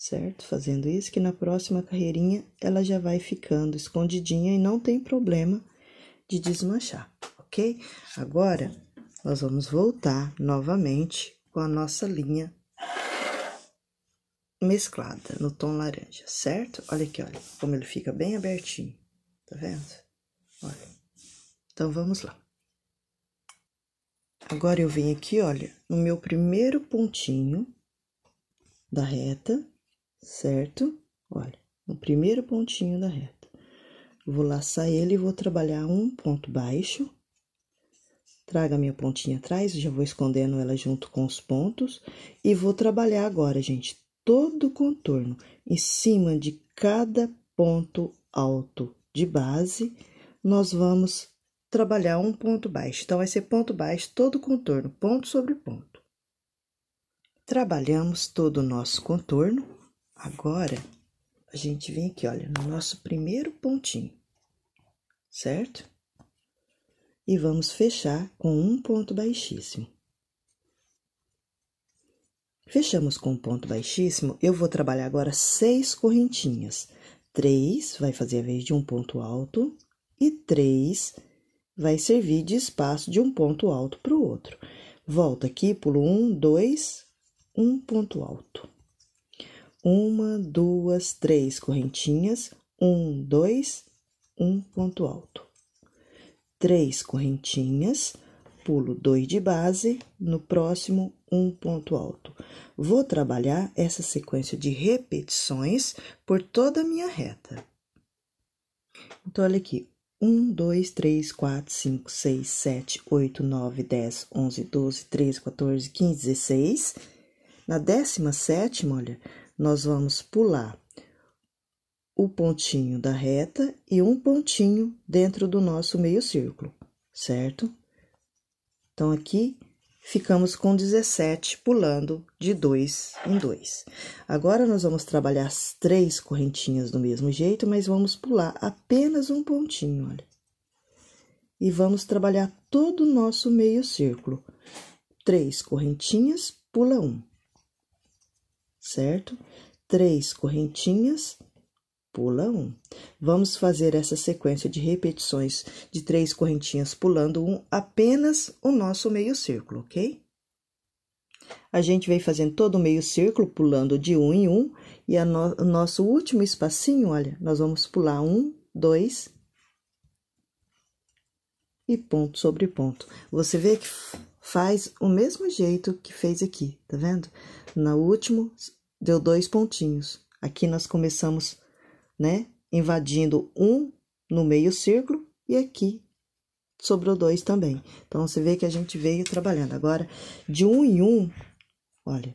certo? Fazendo isso, que na próxima carreirinha ela já vai ficando escondidinha e não tem problema de desmanchar, ok? Agora, nós vamos voltar novamente com a nossa linha mesclada no tom laranja, certo? Olha aqui, olha como ele fica bem abertinho, tá vendo? Olha. Então, vamos lá. Agora, eu venho aqui, olha, no meu primeiro pontinho da reta, certo? Olha, no primeiro pontinho da reta. Vou laçar ele e vou trabalhar um ponto baixo. Traga minha pontinha atrás, já vou escondendo ela junto com os pontos. E vou trabalhar agora, gente, todo o contorno em cima de cada ponto alto de base, nós vamos trabalhar um ponto baixo. Então, vai ser ponto baixo todo o contorno, ponto sobre ponto. Trabalhamos todo o nosso contorno. Agora, a gente vem aqui, olha, no nosso primeiro pontinho, certo? E vamos fechar com um ponto baixíssimo. Fechamos com um ponto baixíssimo, eu vou trabalhar agora seis correntinhas. Três vai fazer a vez de um ponto alto e três vai servir de espaço de um ponto alto para o outro. Volto aqui, pulo um, dois, um ponto alto uma, duas, três correntinhas, um, dois, um ponto alto, três correntinhas, pulo dois de base, no próximo, um ponto alto. Vou trabalhar essa sequência de repetições por toda a minha reta. Então, olha aqui: 1, 2, 3, 4, 5, 6, 7, 8, 9, 10, 11, 12, 13, 14, 15, 16. Na décima sétima, olha, nós vamos pular o pontinho da reta e um pontinho dentro do nosso meio círculo, certo? Então, aqui ficamos com 17 pulando de 2 em 2. Agora, nós vamos trabalhar as três correntinhas do mesmo jeito, mas vamos pular apenas um pontinho, olha. E vamos trabalhar todo o nosso meio círculo. Três correntinhas, pula um certo? Três correntinhas, pula um. Vamos fazer essa sequência de repetições de três correntinhas pulando um, apenas o nosso meio círculo, ok? A gente vem fazendo todo o meio círculo, pulando de um em um, e no, o nosso último espacinho, olha, nós vamos pular um, dois e ponto sobre ponto. Você vê que faz o mesmo jeito que fez aqui, tá vendo? No último, deu dois pontinhos. Aqui nós começamos, né? Invadindo um no meio círculo e aqui sobrou dois também. Então, você vê que a gente veio trabalhando. Agora, de um em um, olha,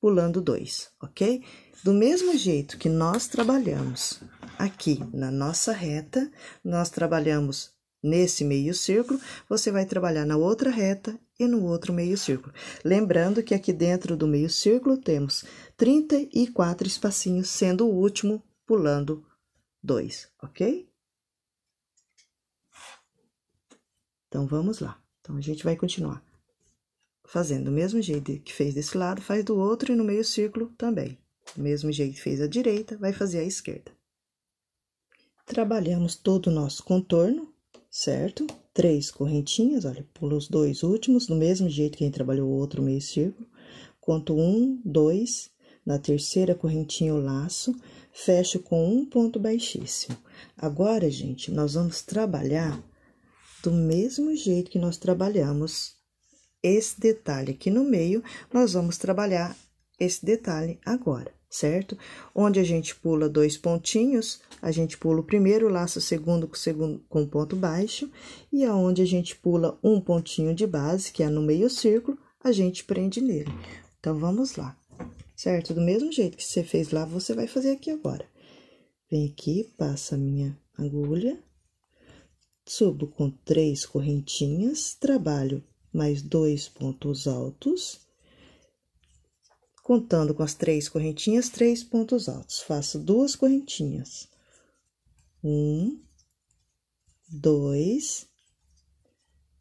pulando dois, ok? Do mesmo jeito que nós trabalhamos aqui na nossa reta, nós trabalhamos nesse meio círculo, você vai trabalhar na outra reta e no outro meio círculo. Lembrando que aqui dentro do meio círculo temos 34 espacinhos, sendo o último pulando dois, ok? Então, vamos lá. Então, a gente vai continuar fazendo do mesmo jeito que fez desse lado, faz do outro e no meio círculo também. Do mesmo jeito que fez a direita, vai fazer a esquerda. Trabalhamos todo o nosso contorno, certo? Três correntinhas, olha, pula os dois últimos, do mesmo jeito que a gente trabalhou o outro meio círculo. Conto um, dois, na terceira correntinha o laço, fecho com um ponto baixíssimo. Agora, gente, nós vamos trabalhar do mesmo jeito que nós trabalhamos esse detalhe aqui no meio, nós vamos trabalhar esse detalhe agora, certo? Onde a gente pula dois pontinhos, a gente pula o primeiro laço, o segundo com, segundo com ponto baixo, e aonde a gente pula um pontinho de base, que é no meio círculo, a gente prende nele. Então, vamos lá, certo? Do mesmo jeito que você fez lá, você vai fazer aqui agora. Vem aqui, passa a minha agulha, subo com três correntinhas, trabalho mais dois pontos altos. Contando com as três correntinhas, três pontos altos. Faço duas correntinhas. Um, dois,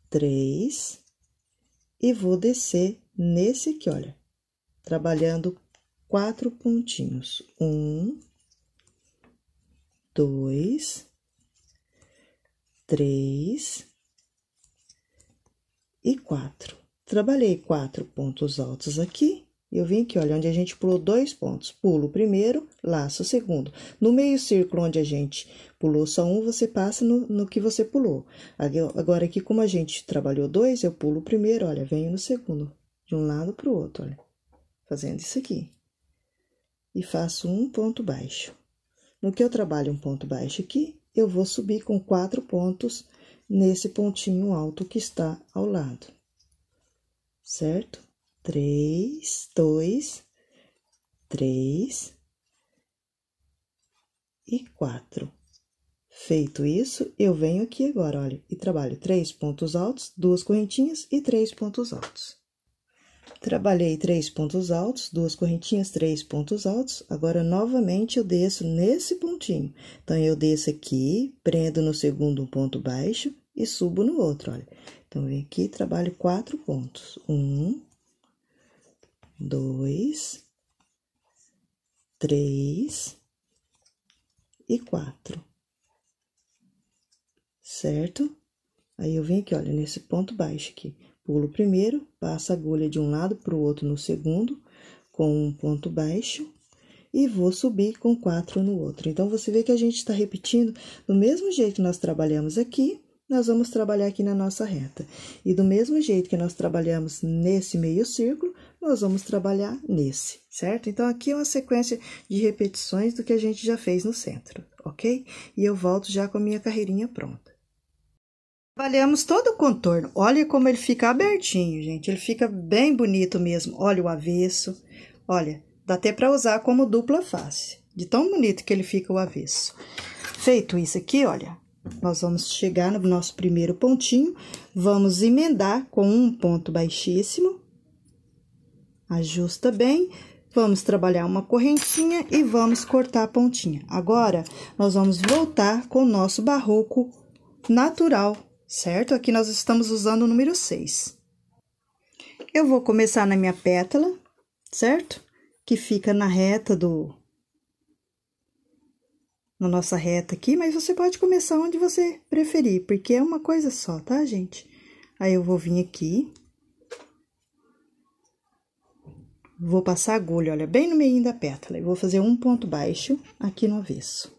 três, e vou descer nesse aqui, olha, trabalhando quatro pontinhos. Um, dois, três, e 4. Trabalhei quatro pontos altos aqui. Eu vim aqui, olha, onde a gente pulou dois pontos. Pulo o primeiro, laço o segundo. No meio círculo onde a gente pulou só um, você passa no, no que você pulou. Agora aqui, como a gente trabalhou dois, eu pulo o primeiro, olha, venho no segundo. De um lado para o outro, olha. Fazendo isso aqui. E faço um ponto baixo. No que eu trabalho um ponto baixo aqui, eu vou subir com quatro pontos nesse pontinho alto que está ao lado, certo? Três, dois, três e quatro. Feito isso, eu venho aqui agora, olha, e trabalho três pontos altos, duas correntinhas e três pontos altos. Trabalhei três pontos altos, duas correntinhas, três pontos altos. Agora, novamente, eu desço nesse pontinho. Então, eu desço aqui, prendo no segundo um ponto baixo e subo no outro, olha. Então, vem aqui e trabalho quatro pontos. Um, dois, três e quatro. Certo? Aí, eu venho aqui, olha, nesse ponto baixo aqui pulo primeiro, passo a agulha de um lado para o outro no segundo, com um ponto baixo, e vou subir com quatro no outro. Então, você vê que a gente está repetindo do mesmo jeito que nós trabalhamos aqui, nós vamos trabalhar aqui na nossa reta. E do mesmo jeito que nós trabalhamos nesse meio círculo, nós vamos trabalhar nesse, certo? Então, aqui é uma sequência de repetições do que a gente já fez no centro, ok? E eu volto já com a minha carreirinha pronta. Valhamos todo o contorno. Olha como ele fica abertinho, gente. Ele fica bem bonito mesmo. Olha o avesso. Olha, dá até para usar como dupla face. De tão bonito que ele fica o avesso. Feito isso aqui, olha, nós vamos chegar no nosso primeiro pontinho. Vamos emendar com um ponto baixíssimo. Ajusta bem. Vamos trabalhar uma correntinha e vamos cortar a pontinha. Agora, nós vamos voltar com o nosso barroco natural certo? Aqui nós estamos usando o número 6. Eu vou começar na minha pétala, certo? Que fica na reta do... Na nossa reta aqui, mas você pode começar onde você preferir, porque é uma coisa só, tá, gente? Aí, eu vou vir aqui. Vou passar a agulha, olha, bem no meio da pétala. E vou fazer um ponto baixo aqui no avesso.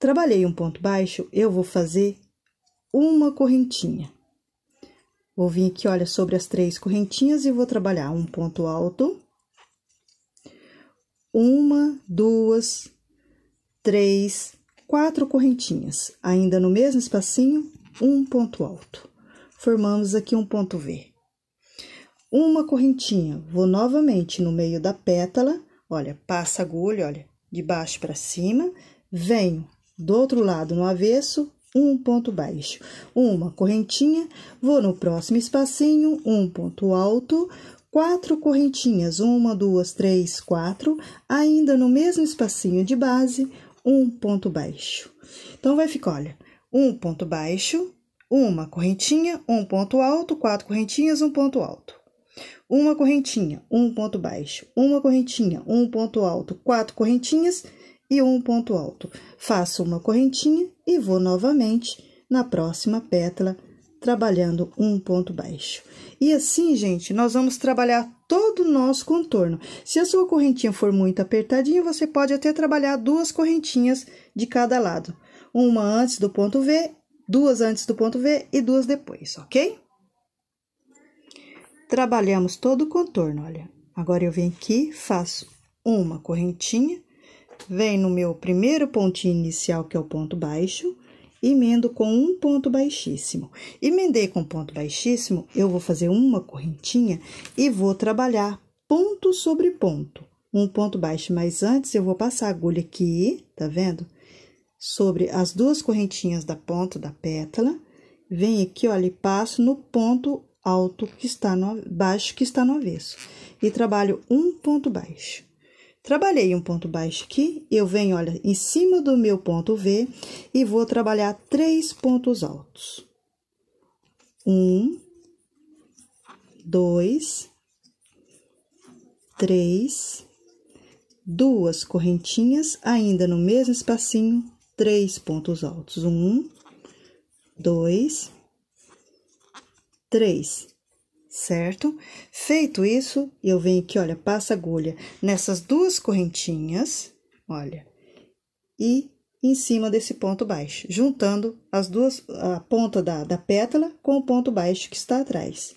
Trabalhei um ponto baixo, eu vou fazer uma correntinha. Vou vir aqui, olha, sobre as três correntinhas e vou trabalhar um ponto alto. Uma, duas, três, quatro correntinhas. Ainda no mesmo espacinho, um ponto alto. Formamos aqui um ponto V. Uma correntinha, vou novamente no meio da pétala, olha, passa agulha, olha, de baixo para cima, venho do outro lado no avesso, um ponto baixo, uma correntinha, vou no próximo espacinho, um ponto alto, quatro correntinhas, uma, duas, três, quatro, ainda no mesmo espacinho de base, um ponto baixo. Então, vai ficar, olha, um ponto baixo, uma correntinha, um ponto alto, quatro correntinhas, um ponto alto. Uma correntinha, um ponto baixo, uma correntinha, um ponto alto, quatro correntinhas e um ponto alto. Faço uma correntinha e vou novamente na próxima pétala trabalhando um ponto baixo. E assim, gente, nós vamos trabalhar todo o nosso contorno. Se a sua correntinha for muito apertadinha, você pode até trabalhar duas correntinhas de cada lado. Uma antes do ponto V, duas antes do ponto V e duas depois, ok? Trabalhamos todo o contorno, olha. Agora, eu venho aqui, faço uma correntinha Venho no meu primeiro pontinho inicial, que é o ponto baixo, emendo com um ponto baixíssimo. Emendei com ponto baixíssimo, eu vou fazer uma correntinha e vou trabalhar ponto sobre ponto. Um ponto baixo, mas antes eu vou passar a agulha aqui, tá vendo? Sobre as duas correntinhas da ponta da pétala. Venho aqui, olha, e passo no ponto alto que está no baixo que está no avesso e trabalho um ponto baixo. Trabalhei um ponto baixo aqui, eu venho, olha, em cima do meu ponto V e vou trabalhar três pontos altos. Um, dois, três, duas correntinhas, ainda no mesmo espacinho, três pontos altos. Um, dois, três certo? Feito isso, eu venho aqui, olha, passa agulha nessas duas correntinhas, olha, e em cima desse ponto baixo, juntando as duas, a ponta da, da pétala com o ponto baixo que está atrás.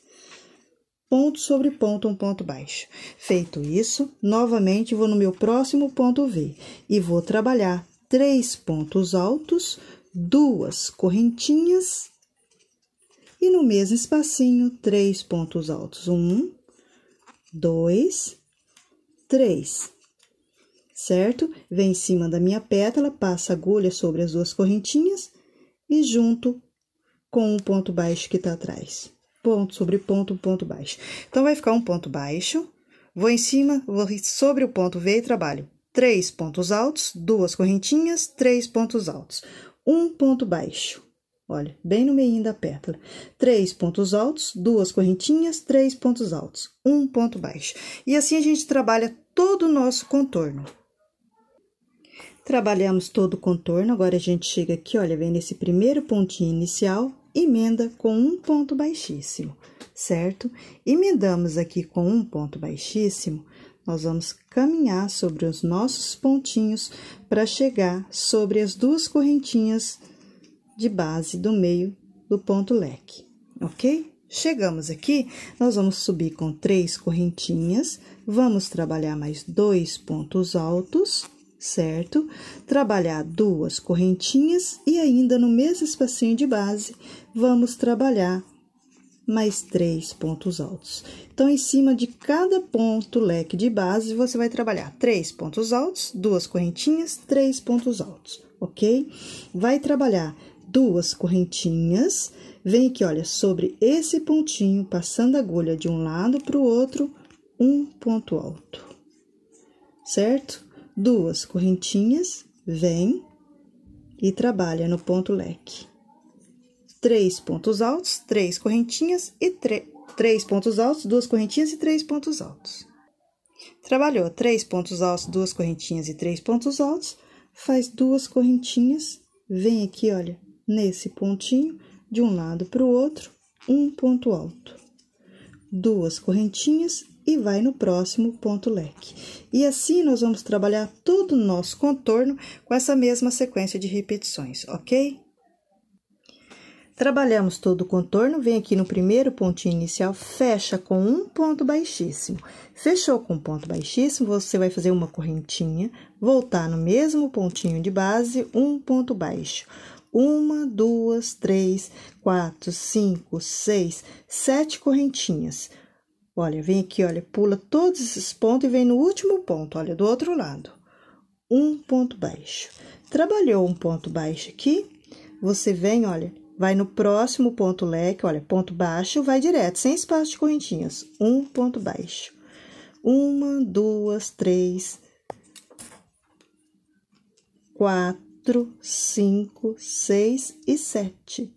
Ponto sobre ponto, um ponto baixo. Feito isso, novamente vou no meu próximo ponto V e vou trabalhar três pontos altos, duas correntinhas e no mesmo espacinho, três pontos altos. Um, dois, três. Certo? Vem em cima da minha pétala, passa a agulha sobre as duas correntinhas e junto com o ponto baixo que está atrás. Ponto sobre ponto, ponto baixo. Então, vai ficar um ponto baixo, vou em cima, vou sobre o ponto V e trabalho. Três pontos altos, duas correntinhas, três pontos altos, um ponto baixo. Olha, bem no meio da pétala. Três pontos altos, duas correntinhas, três pontos altos, um ponto baixo. E assim a gente trabalha todo o nosso contorno. Trabalhamos todo o contorno, agora a gente chega aqui, olha, vem nesse primeiro pontinho inicial, emenda com um ponto baixíssimo, certo? Emendamos aqui com um ponto baixíssimo, nós vamos caminhar sobre os nossos pontinhos para chegar sobre as duas correntinhas de base do meio do ponto leque, ok? Chegamos aqui, nós vamos subir com três correntinhas, vamos trabalhar mais dois pontos altos, certo? Trabalhar duas correntinhas e ainda no mesmo espacinho de base, vamos trabalhar mais três pontos altos. Então, em cima de cada ponto leque de base, você vai trabalhar três pontos altos, duas correntinhas, três pontos altos, ok? Vai trabalhar duas correntinhas. Vem aqui, olha, sobre esse pontinho, passando a agulha de um lado para o outro, um ponto alto. Certo? Duas correntinhas, vem e trabalha no ponto leque. Três pontos altos, três correntinhas e três pontos altos, duas correntinhas e três pontos altos. Trabalhou três pontos altos, duas correntinhas e três pontos altos, faz duas correntinhas, vem aqui, olha, nesse pontinho, de um lado para o outro, um ponto alto, duas correntinhas e vai no próximo ponto leque. E assim nós vamos trabalhar todo o nosso contorno com essa mesma sequência de repetições, ok? Trabalhamos todo o contorno, vem aqui no primeiro pontinho inicial, fecha com um ponto baixíssimo. Fechou com um ponto baixíssimo, você vai fazer uma correntinha, voltar no mesmo pontinho de base, um ponto baixo uma, duas, três, quatro, cinco, seis, sete correntinhas. Olha, vem aqui, olha, pula todos esses pontos e vem no último ponto, olha, do outro lado. Um ponto baixo. Trabalhou um ponto baixo aqui, você vem, olha, vai no próximo ponto leque, olha, ponto baixo, vai direto, sem espaço de correntinhas. Um ponto baixo. Uma, duas, três, quatro 4, 5, 6 e 7.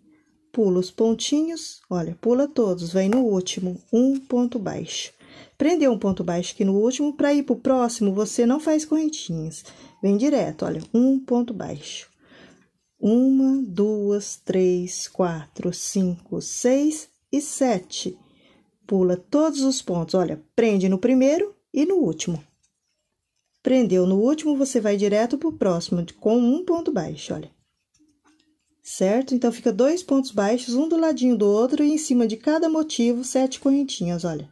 Pula os pontinhos, olha, pula todos, vem no último, um ponto baixo. Prendeu um ponto baixo aqui no último, para ir para o próximo, você não faz correntinhas. Vem direto, olha, um ponto baixo. Uma, duas, três, quatro, cinco, seis e sete. Pula todos os pontos, olha, prende no primeiro e no último. Prendeu no último, você vai direto para o próximo, com um ponto baixo, olha. Certo? Então, fica dois pontos baixos, um do ladinho do outro, e em cima de cada motivo, sete correntinhas, olha.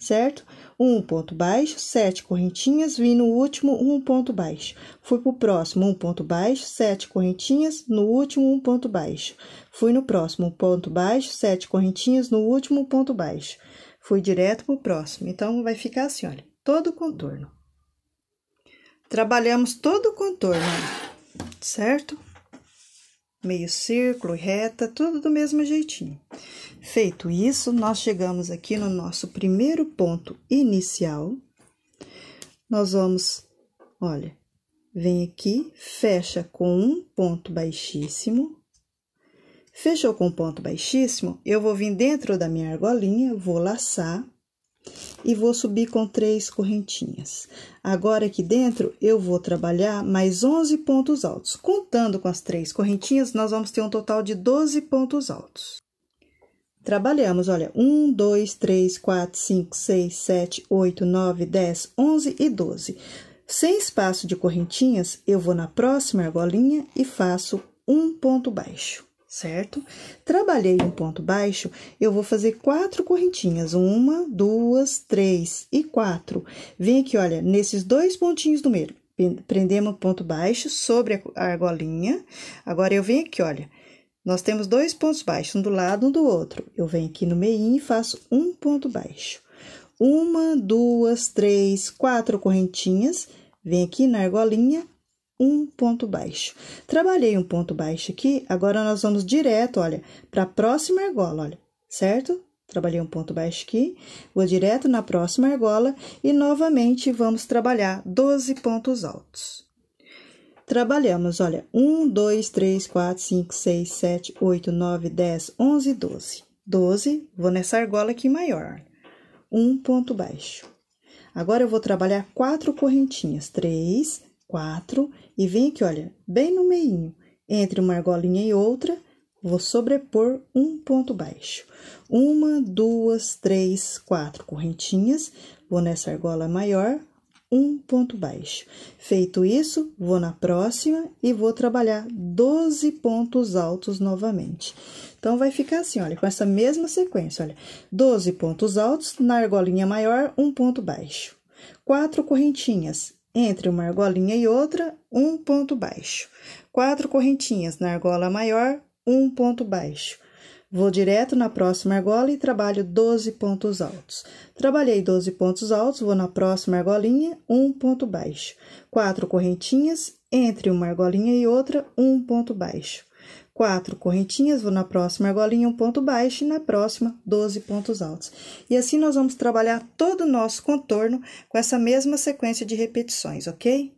Certo? Um ponto baixo, sete correntinhas, vim no último, um ponto baixo. Fui pro próximo, um ponto baixo, sete correntinhas, no último, um ponto baixo. Fui no próximo, um ponto baixo, sete correntinhas, no último, um ponto baixo. Fui direto pro próximo. Então, vai ficar assim, olha, todo o contorno. Trabalhamos todo o contorno, certo? Meio círculo, reta, tudo do mesmo jeitinho. Feito isso, nós chegamos aqui no nosso primeiro ponto inicial. Nós vamos, olha, vem aqui, fecha com um ponto baixíssimo. Fechou com um ponto baixíssimo, eu vou vir dentro da minha argolinha, vou laçar e vou subir com três correntinhas. Agora aqui dentro eu vou trabalhar mais 11 pontos altos. Contando com as três correntinhas, nós vamos ter um total de 12 pontos altos. Trabalhamos, olha, 1, 2, 3, 4, 5, 6, 7, 8, 9, 10, 11 e 12. Sem espaço de correntinhas, eu vou na próxima argolinha e faço um ponto baixo certo? Trabalhei um ponto baixo, eu vou fazer quatro correntinhas, uma, duas, três e quatro. Vem aqui, olha, nesses dois pontinhos do meio, prendemos ponto baixo sobre a argolinha. Agora, eu venho aqui, olha, nós temos dois pontos baixos, um do lado, um do outro. Eu venho aqui no meio e faço um ponto baixo. Uma, duas, três, quatro correntinhas, vem aqui na argolinha um ponto baixo. Trabalhei um ponto baixo aqui, agora nós vamos direto, olha, para a próxima argola, olha, certo? Trabalhei um ponto baixo aqui, vou direto na próxima argola e novamente vamos trabalhar 12 pontos altos. Trabalhamos, olha, 1, 2, 3, 4, 5, 6, 7, 8, 9, 10, 11, 12. 12, vou nessa argola aqui maior, um ponto baixo. Agora, eu vou trabalhar quatro correntinhas, três, quatro e vem aqui, olha, bem no meio, entre uma argolinha e outra, vou sobrepor um ponto baixo. Uma, duas, três, quatro correntinhas, vou nessa argola maior, um ponto baixo. Feito isso, vou na próxima e vou trabalhar 12 pontos altos novamente. Então, vai ficar assim, olha, com essa mesma sequência, olha. 12 pontos altos, na argolinha maior, um ponto baixo. Quatro correntinhas, entre uma argolinha e outra, um ponto baixo. Quatro correntinhas na argola maior, um ponto baixo. Vou direto na próxima argola e trabalho 12 pontos altos. Trabalhei 12 pontos altos, vou na próxima argolinha, um ponto baixo. Quatro correntinhas, entre uma argolinha e outra, um ponto baixo. Quatro correntinhas, vou na próxima agora em um ponto baixo e na próxima 12 pontos altos. E assim nós vamos trabalhar todo o nosso contorno com essa mesma sequência de repetições, ok?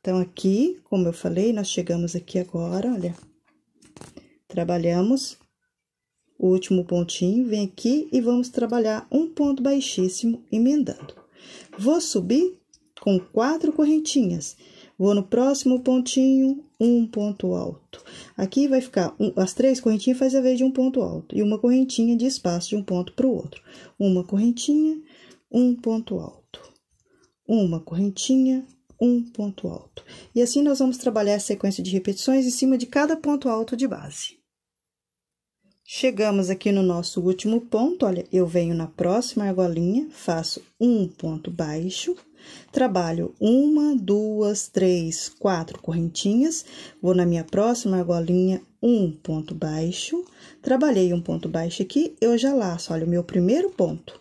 Então, aqui, como eu falei, nós chegamos aqui agora, olha, trabalhamos o último pontinho, vem aqui e vamos trabalhar um ponto baixíssimo, emendando. Vou subir com quatro correntinhas Vou no próximo pontinho, um ponto alto. Aqui vai ficar um, as três correntinhas faz a vez de um ponto alto e uma correntinha de espaço de um ponto para o outro. Uma correntinha, um ponto alto. Uma correntinha, um ponto alto. E assim nós vamos trabalhar a sequência de repetições em cima de cada ponto alto de base. Chegamos aqui no nosso último ponto, olha, eu venho na próxima argolinha, faço um ponto baixo, Trabalho uma, duas, três, quatro correntinhas. Vou na minha próxima argolinha, um ponto baixo. Trabalhei um ponto baixo aqui, eu já laço, olha, o meu primeiro ponto.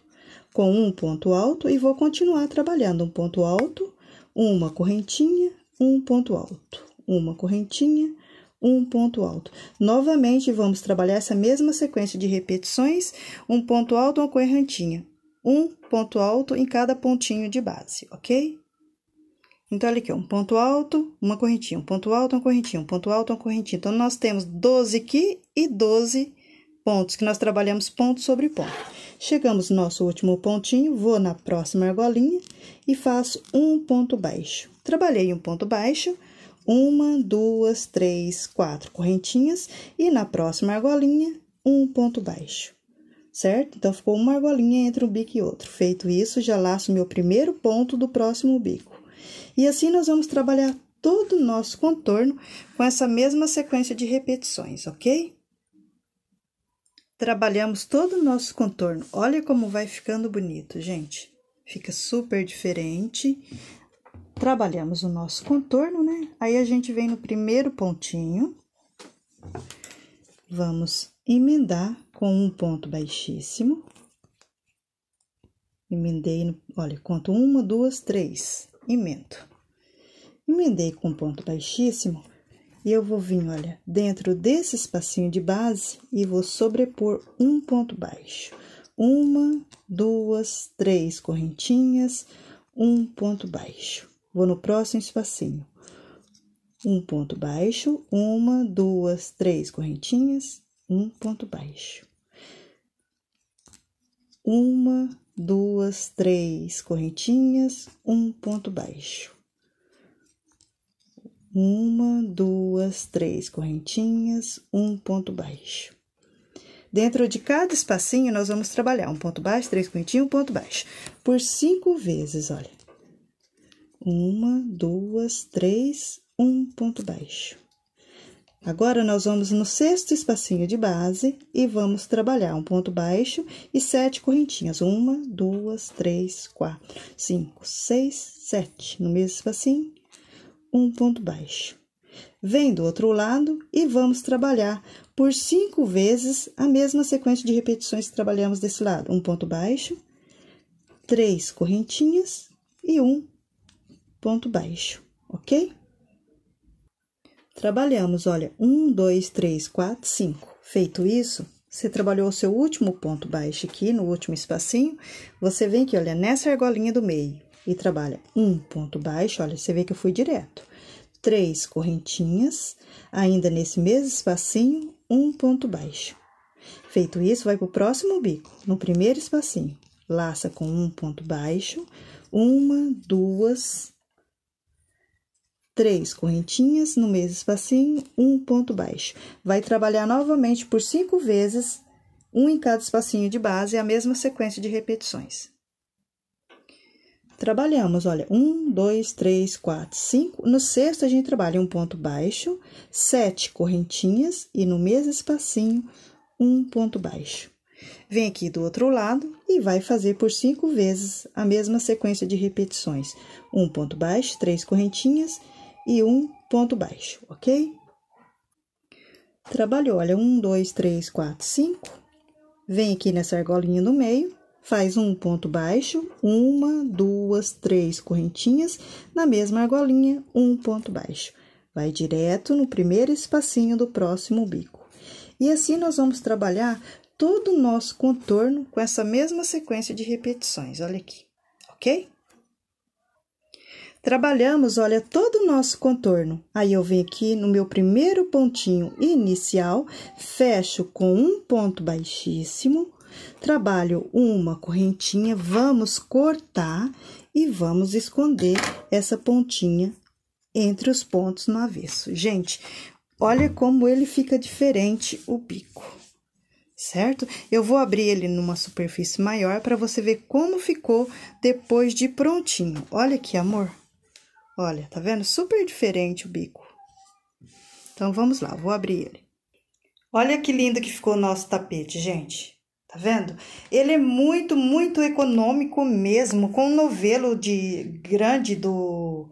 Com um ponto alto e vou continuar trabalhando um ponto alto, uma correntinha, um ponto alto, uma correntinha, um ponto alto. Novamente, vamos trabalhar essa mesma sequência de repetições, um ponto alto, uma correntinha, um ponto alto em cada pontinho de base, ok? Então, olha aqui, um ponto alto, uma correntinha, um ponto alto, uma correntinha, um ponto alto, uma correntinha. Então, nós temos 12 aqui e 12 pontos, que nós trabalhamos ponto sobre ponto. Chegamos no nosso último pontinho, vou na próxima argolinha e faço um ponto baixo. Trabalhei um ponto baixo, uma, duas, três, quatro correntinhas, e na próxima argolinha, um ponto baixo certo? Então, ficou uma argolinha entre um bico e outro. Feito isso, já laço meu primeiro ponto do próximo bico. E assim, nós vamos trabalhar todo o nosso contorno com essa mesma sequência de repetições, ok? Trabalhamos todo o nosso contorno. Olha como vai ficando bonito, gente. Fica super diferente. Trabalhamos o nosso contorno, né? Aí, a gente vem no primeiro pontinho. Vamos emendar com um ponto baixíssimo. Emendei, no, olha, conto uma, duas, três, emendo. Emendei com ponto baixíssimo e eu vou vir, olha, dentro desse espacinho de base e vou sobrepor um ponto baixo. Uma, duas, três correntinhas, um ponto baixo. Vou no próximo espacinho. Um ponto baixo, uma, duas, três correntinhas, um ponto baixo uma, duas, três correntinhas, um ponto baixo. Uma, duas, três correntinhas, um ponto baixo. Dentro de cada espacinho, nós vamos trabalhar um ponto baixo, três correntinhas, um ponto baixo, por cinco vezes, olha. Uma, duas, três, um ponto baixo. Agora, nós vamos no sexto espacinho de base e vamos trabalhar um ponto baixo e sete correntinhas. Uma, duas, três, quatro, cinco, seis, sete. No mesmo espacinho, um ponto baixo. Vem do outro lado e vamos trabalhar por cinco vezes a mesma sequência de repetições que trabalhamos desse lado. Um ponto baixo, três correntinhas e um ponto baixo, ok? Trabalhamos, olha, um, dois, três, quatro, cinco. Feito isso, você trabalhou o seu último ponto baixo aqui, no último espacinho, você vem aqui, olha, nessa argolinha do meio e trabalha um ponto baixo, olha, você vê que eu fui direto. Três correntinhas, ainda nesse mesmo espacinho, um ponto baixo. Feito isso, vai para o próximo bico, no primeiro espacinho. Laça com um ponto baixo, uma, duas, três correntinhas no mesmo espacinho, um ponto baixo. Vai trabalhar novamente por cinco vezes, um em cada espacinho de base, é a mesma sequência de repetições. Trabalhamos, olha, um, dois, três, quatro, cinco. No sexto, a gente trabalha um ponto baixo, sete correntinhas e no mesmo espacinho, um ponto baixo. Vem aqui do outro lado e vai fazer por cinco vezes a mesma sequência de repetições: um ponto baixo, três correntinhas e um ponto baixo, ok? Trabalho, olha, um, dois, três, quatro, cinco. Vem aqui nessa argolinha no meio, faz um ponto baixo, uma, duas, três correntinhas, na mesma argolinha, um ponto baixo. Vai direto no primeiro espacinho do próximo bico. E assim nós vamos trabalhar todo o nosso contorno com essa mesma sequência de repetições, olha aqui, ok? Trabalhamos, olha, todo o nosso contorno. Aí eu venho aqui no meu primeiro pontinho inicial, fecho com um ponto baixíssimo, trabalho uma correntinha, vamos cortar e vamos esconder essa pontinha entre os pontos no avesso. Gente, olha como ele fica diferente o bico certo? Eu vou abrir ele numa superfície maior para você ver como ficou depois de prontinho. Olha que amor! Olha, tá vendo? Super diferente o bico. Então, vamos lá, vou abrir ele. Olha que lindo que ficou o nosso tapete, gente. Tá vendo? Ele é muito, muito econômico mesmo. Com um novelo de grande do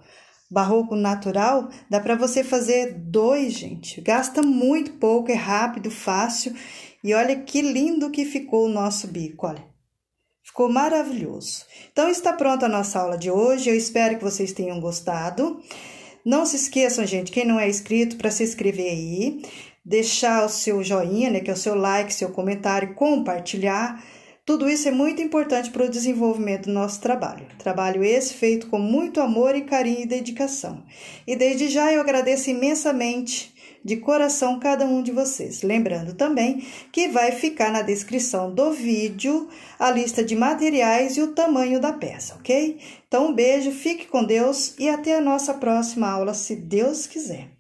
barroco natural, dá para você fazer dois, gente. Gasta muito pouco, é rápido, fácil. E olha que lindo que ficou o nosso bico, olha. Ficou maravilhoso. Então está pronta a nossa aula de hoje. Eu espero que vocês tenham gostado. Não se esqueçam, gente, quem não é inscrito, para se inscrever aí, deixar o seu joinha, né, que é o seu like, seu comentário, compartilhar. Tudo isso é muito importante para o desenvolvimento do nosso trabalho. Trabalho esse feito com muito amor e carinho e dedicação. E desde já eu agradeço imensamente de coração cada um de vocês. Lembrando também que vai ficar na descrição do vídeo a lista de materiais e o tamanho da peça, ok? Então, um beijo, fique com Deus e até a nossa próxima aula, se Deus quiser.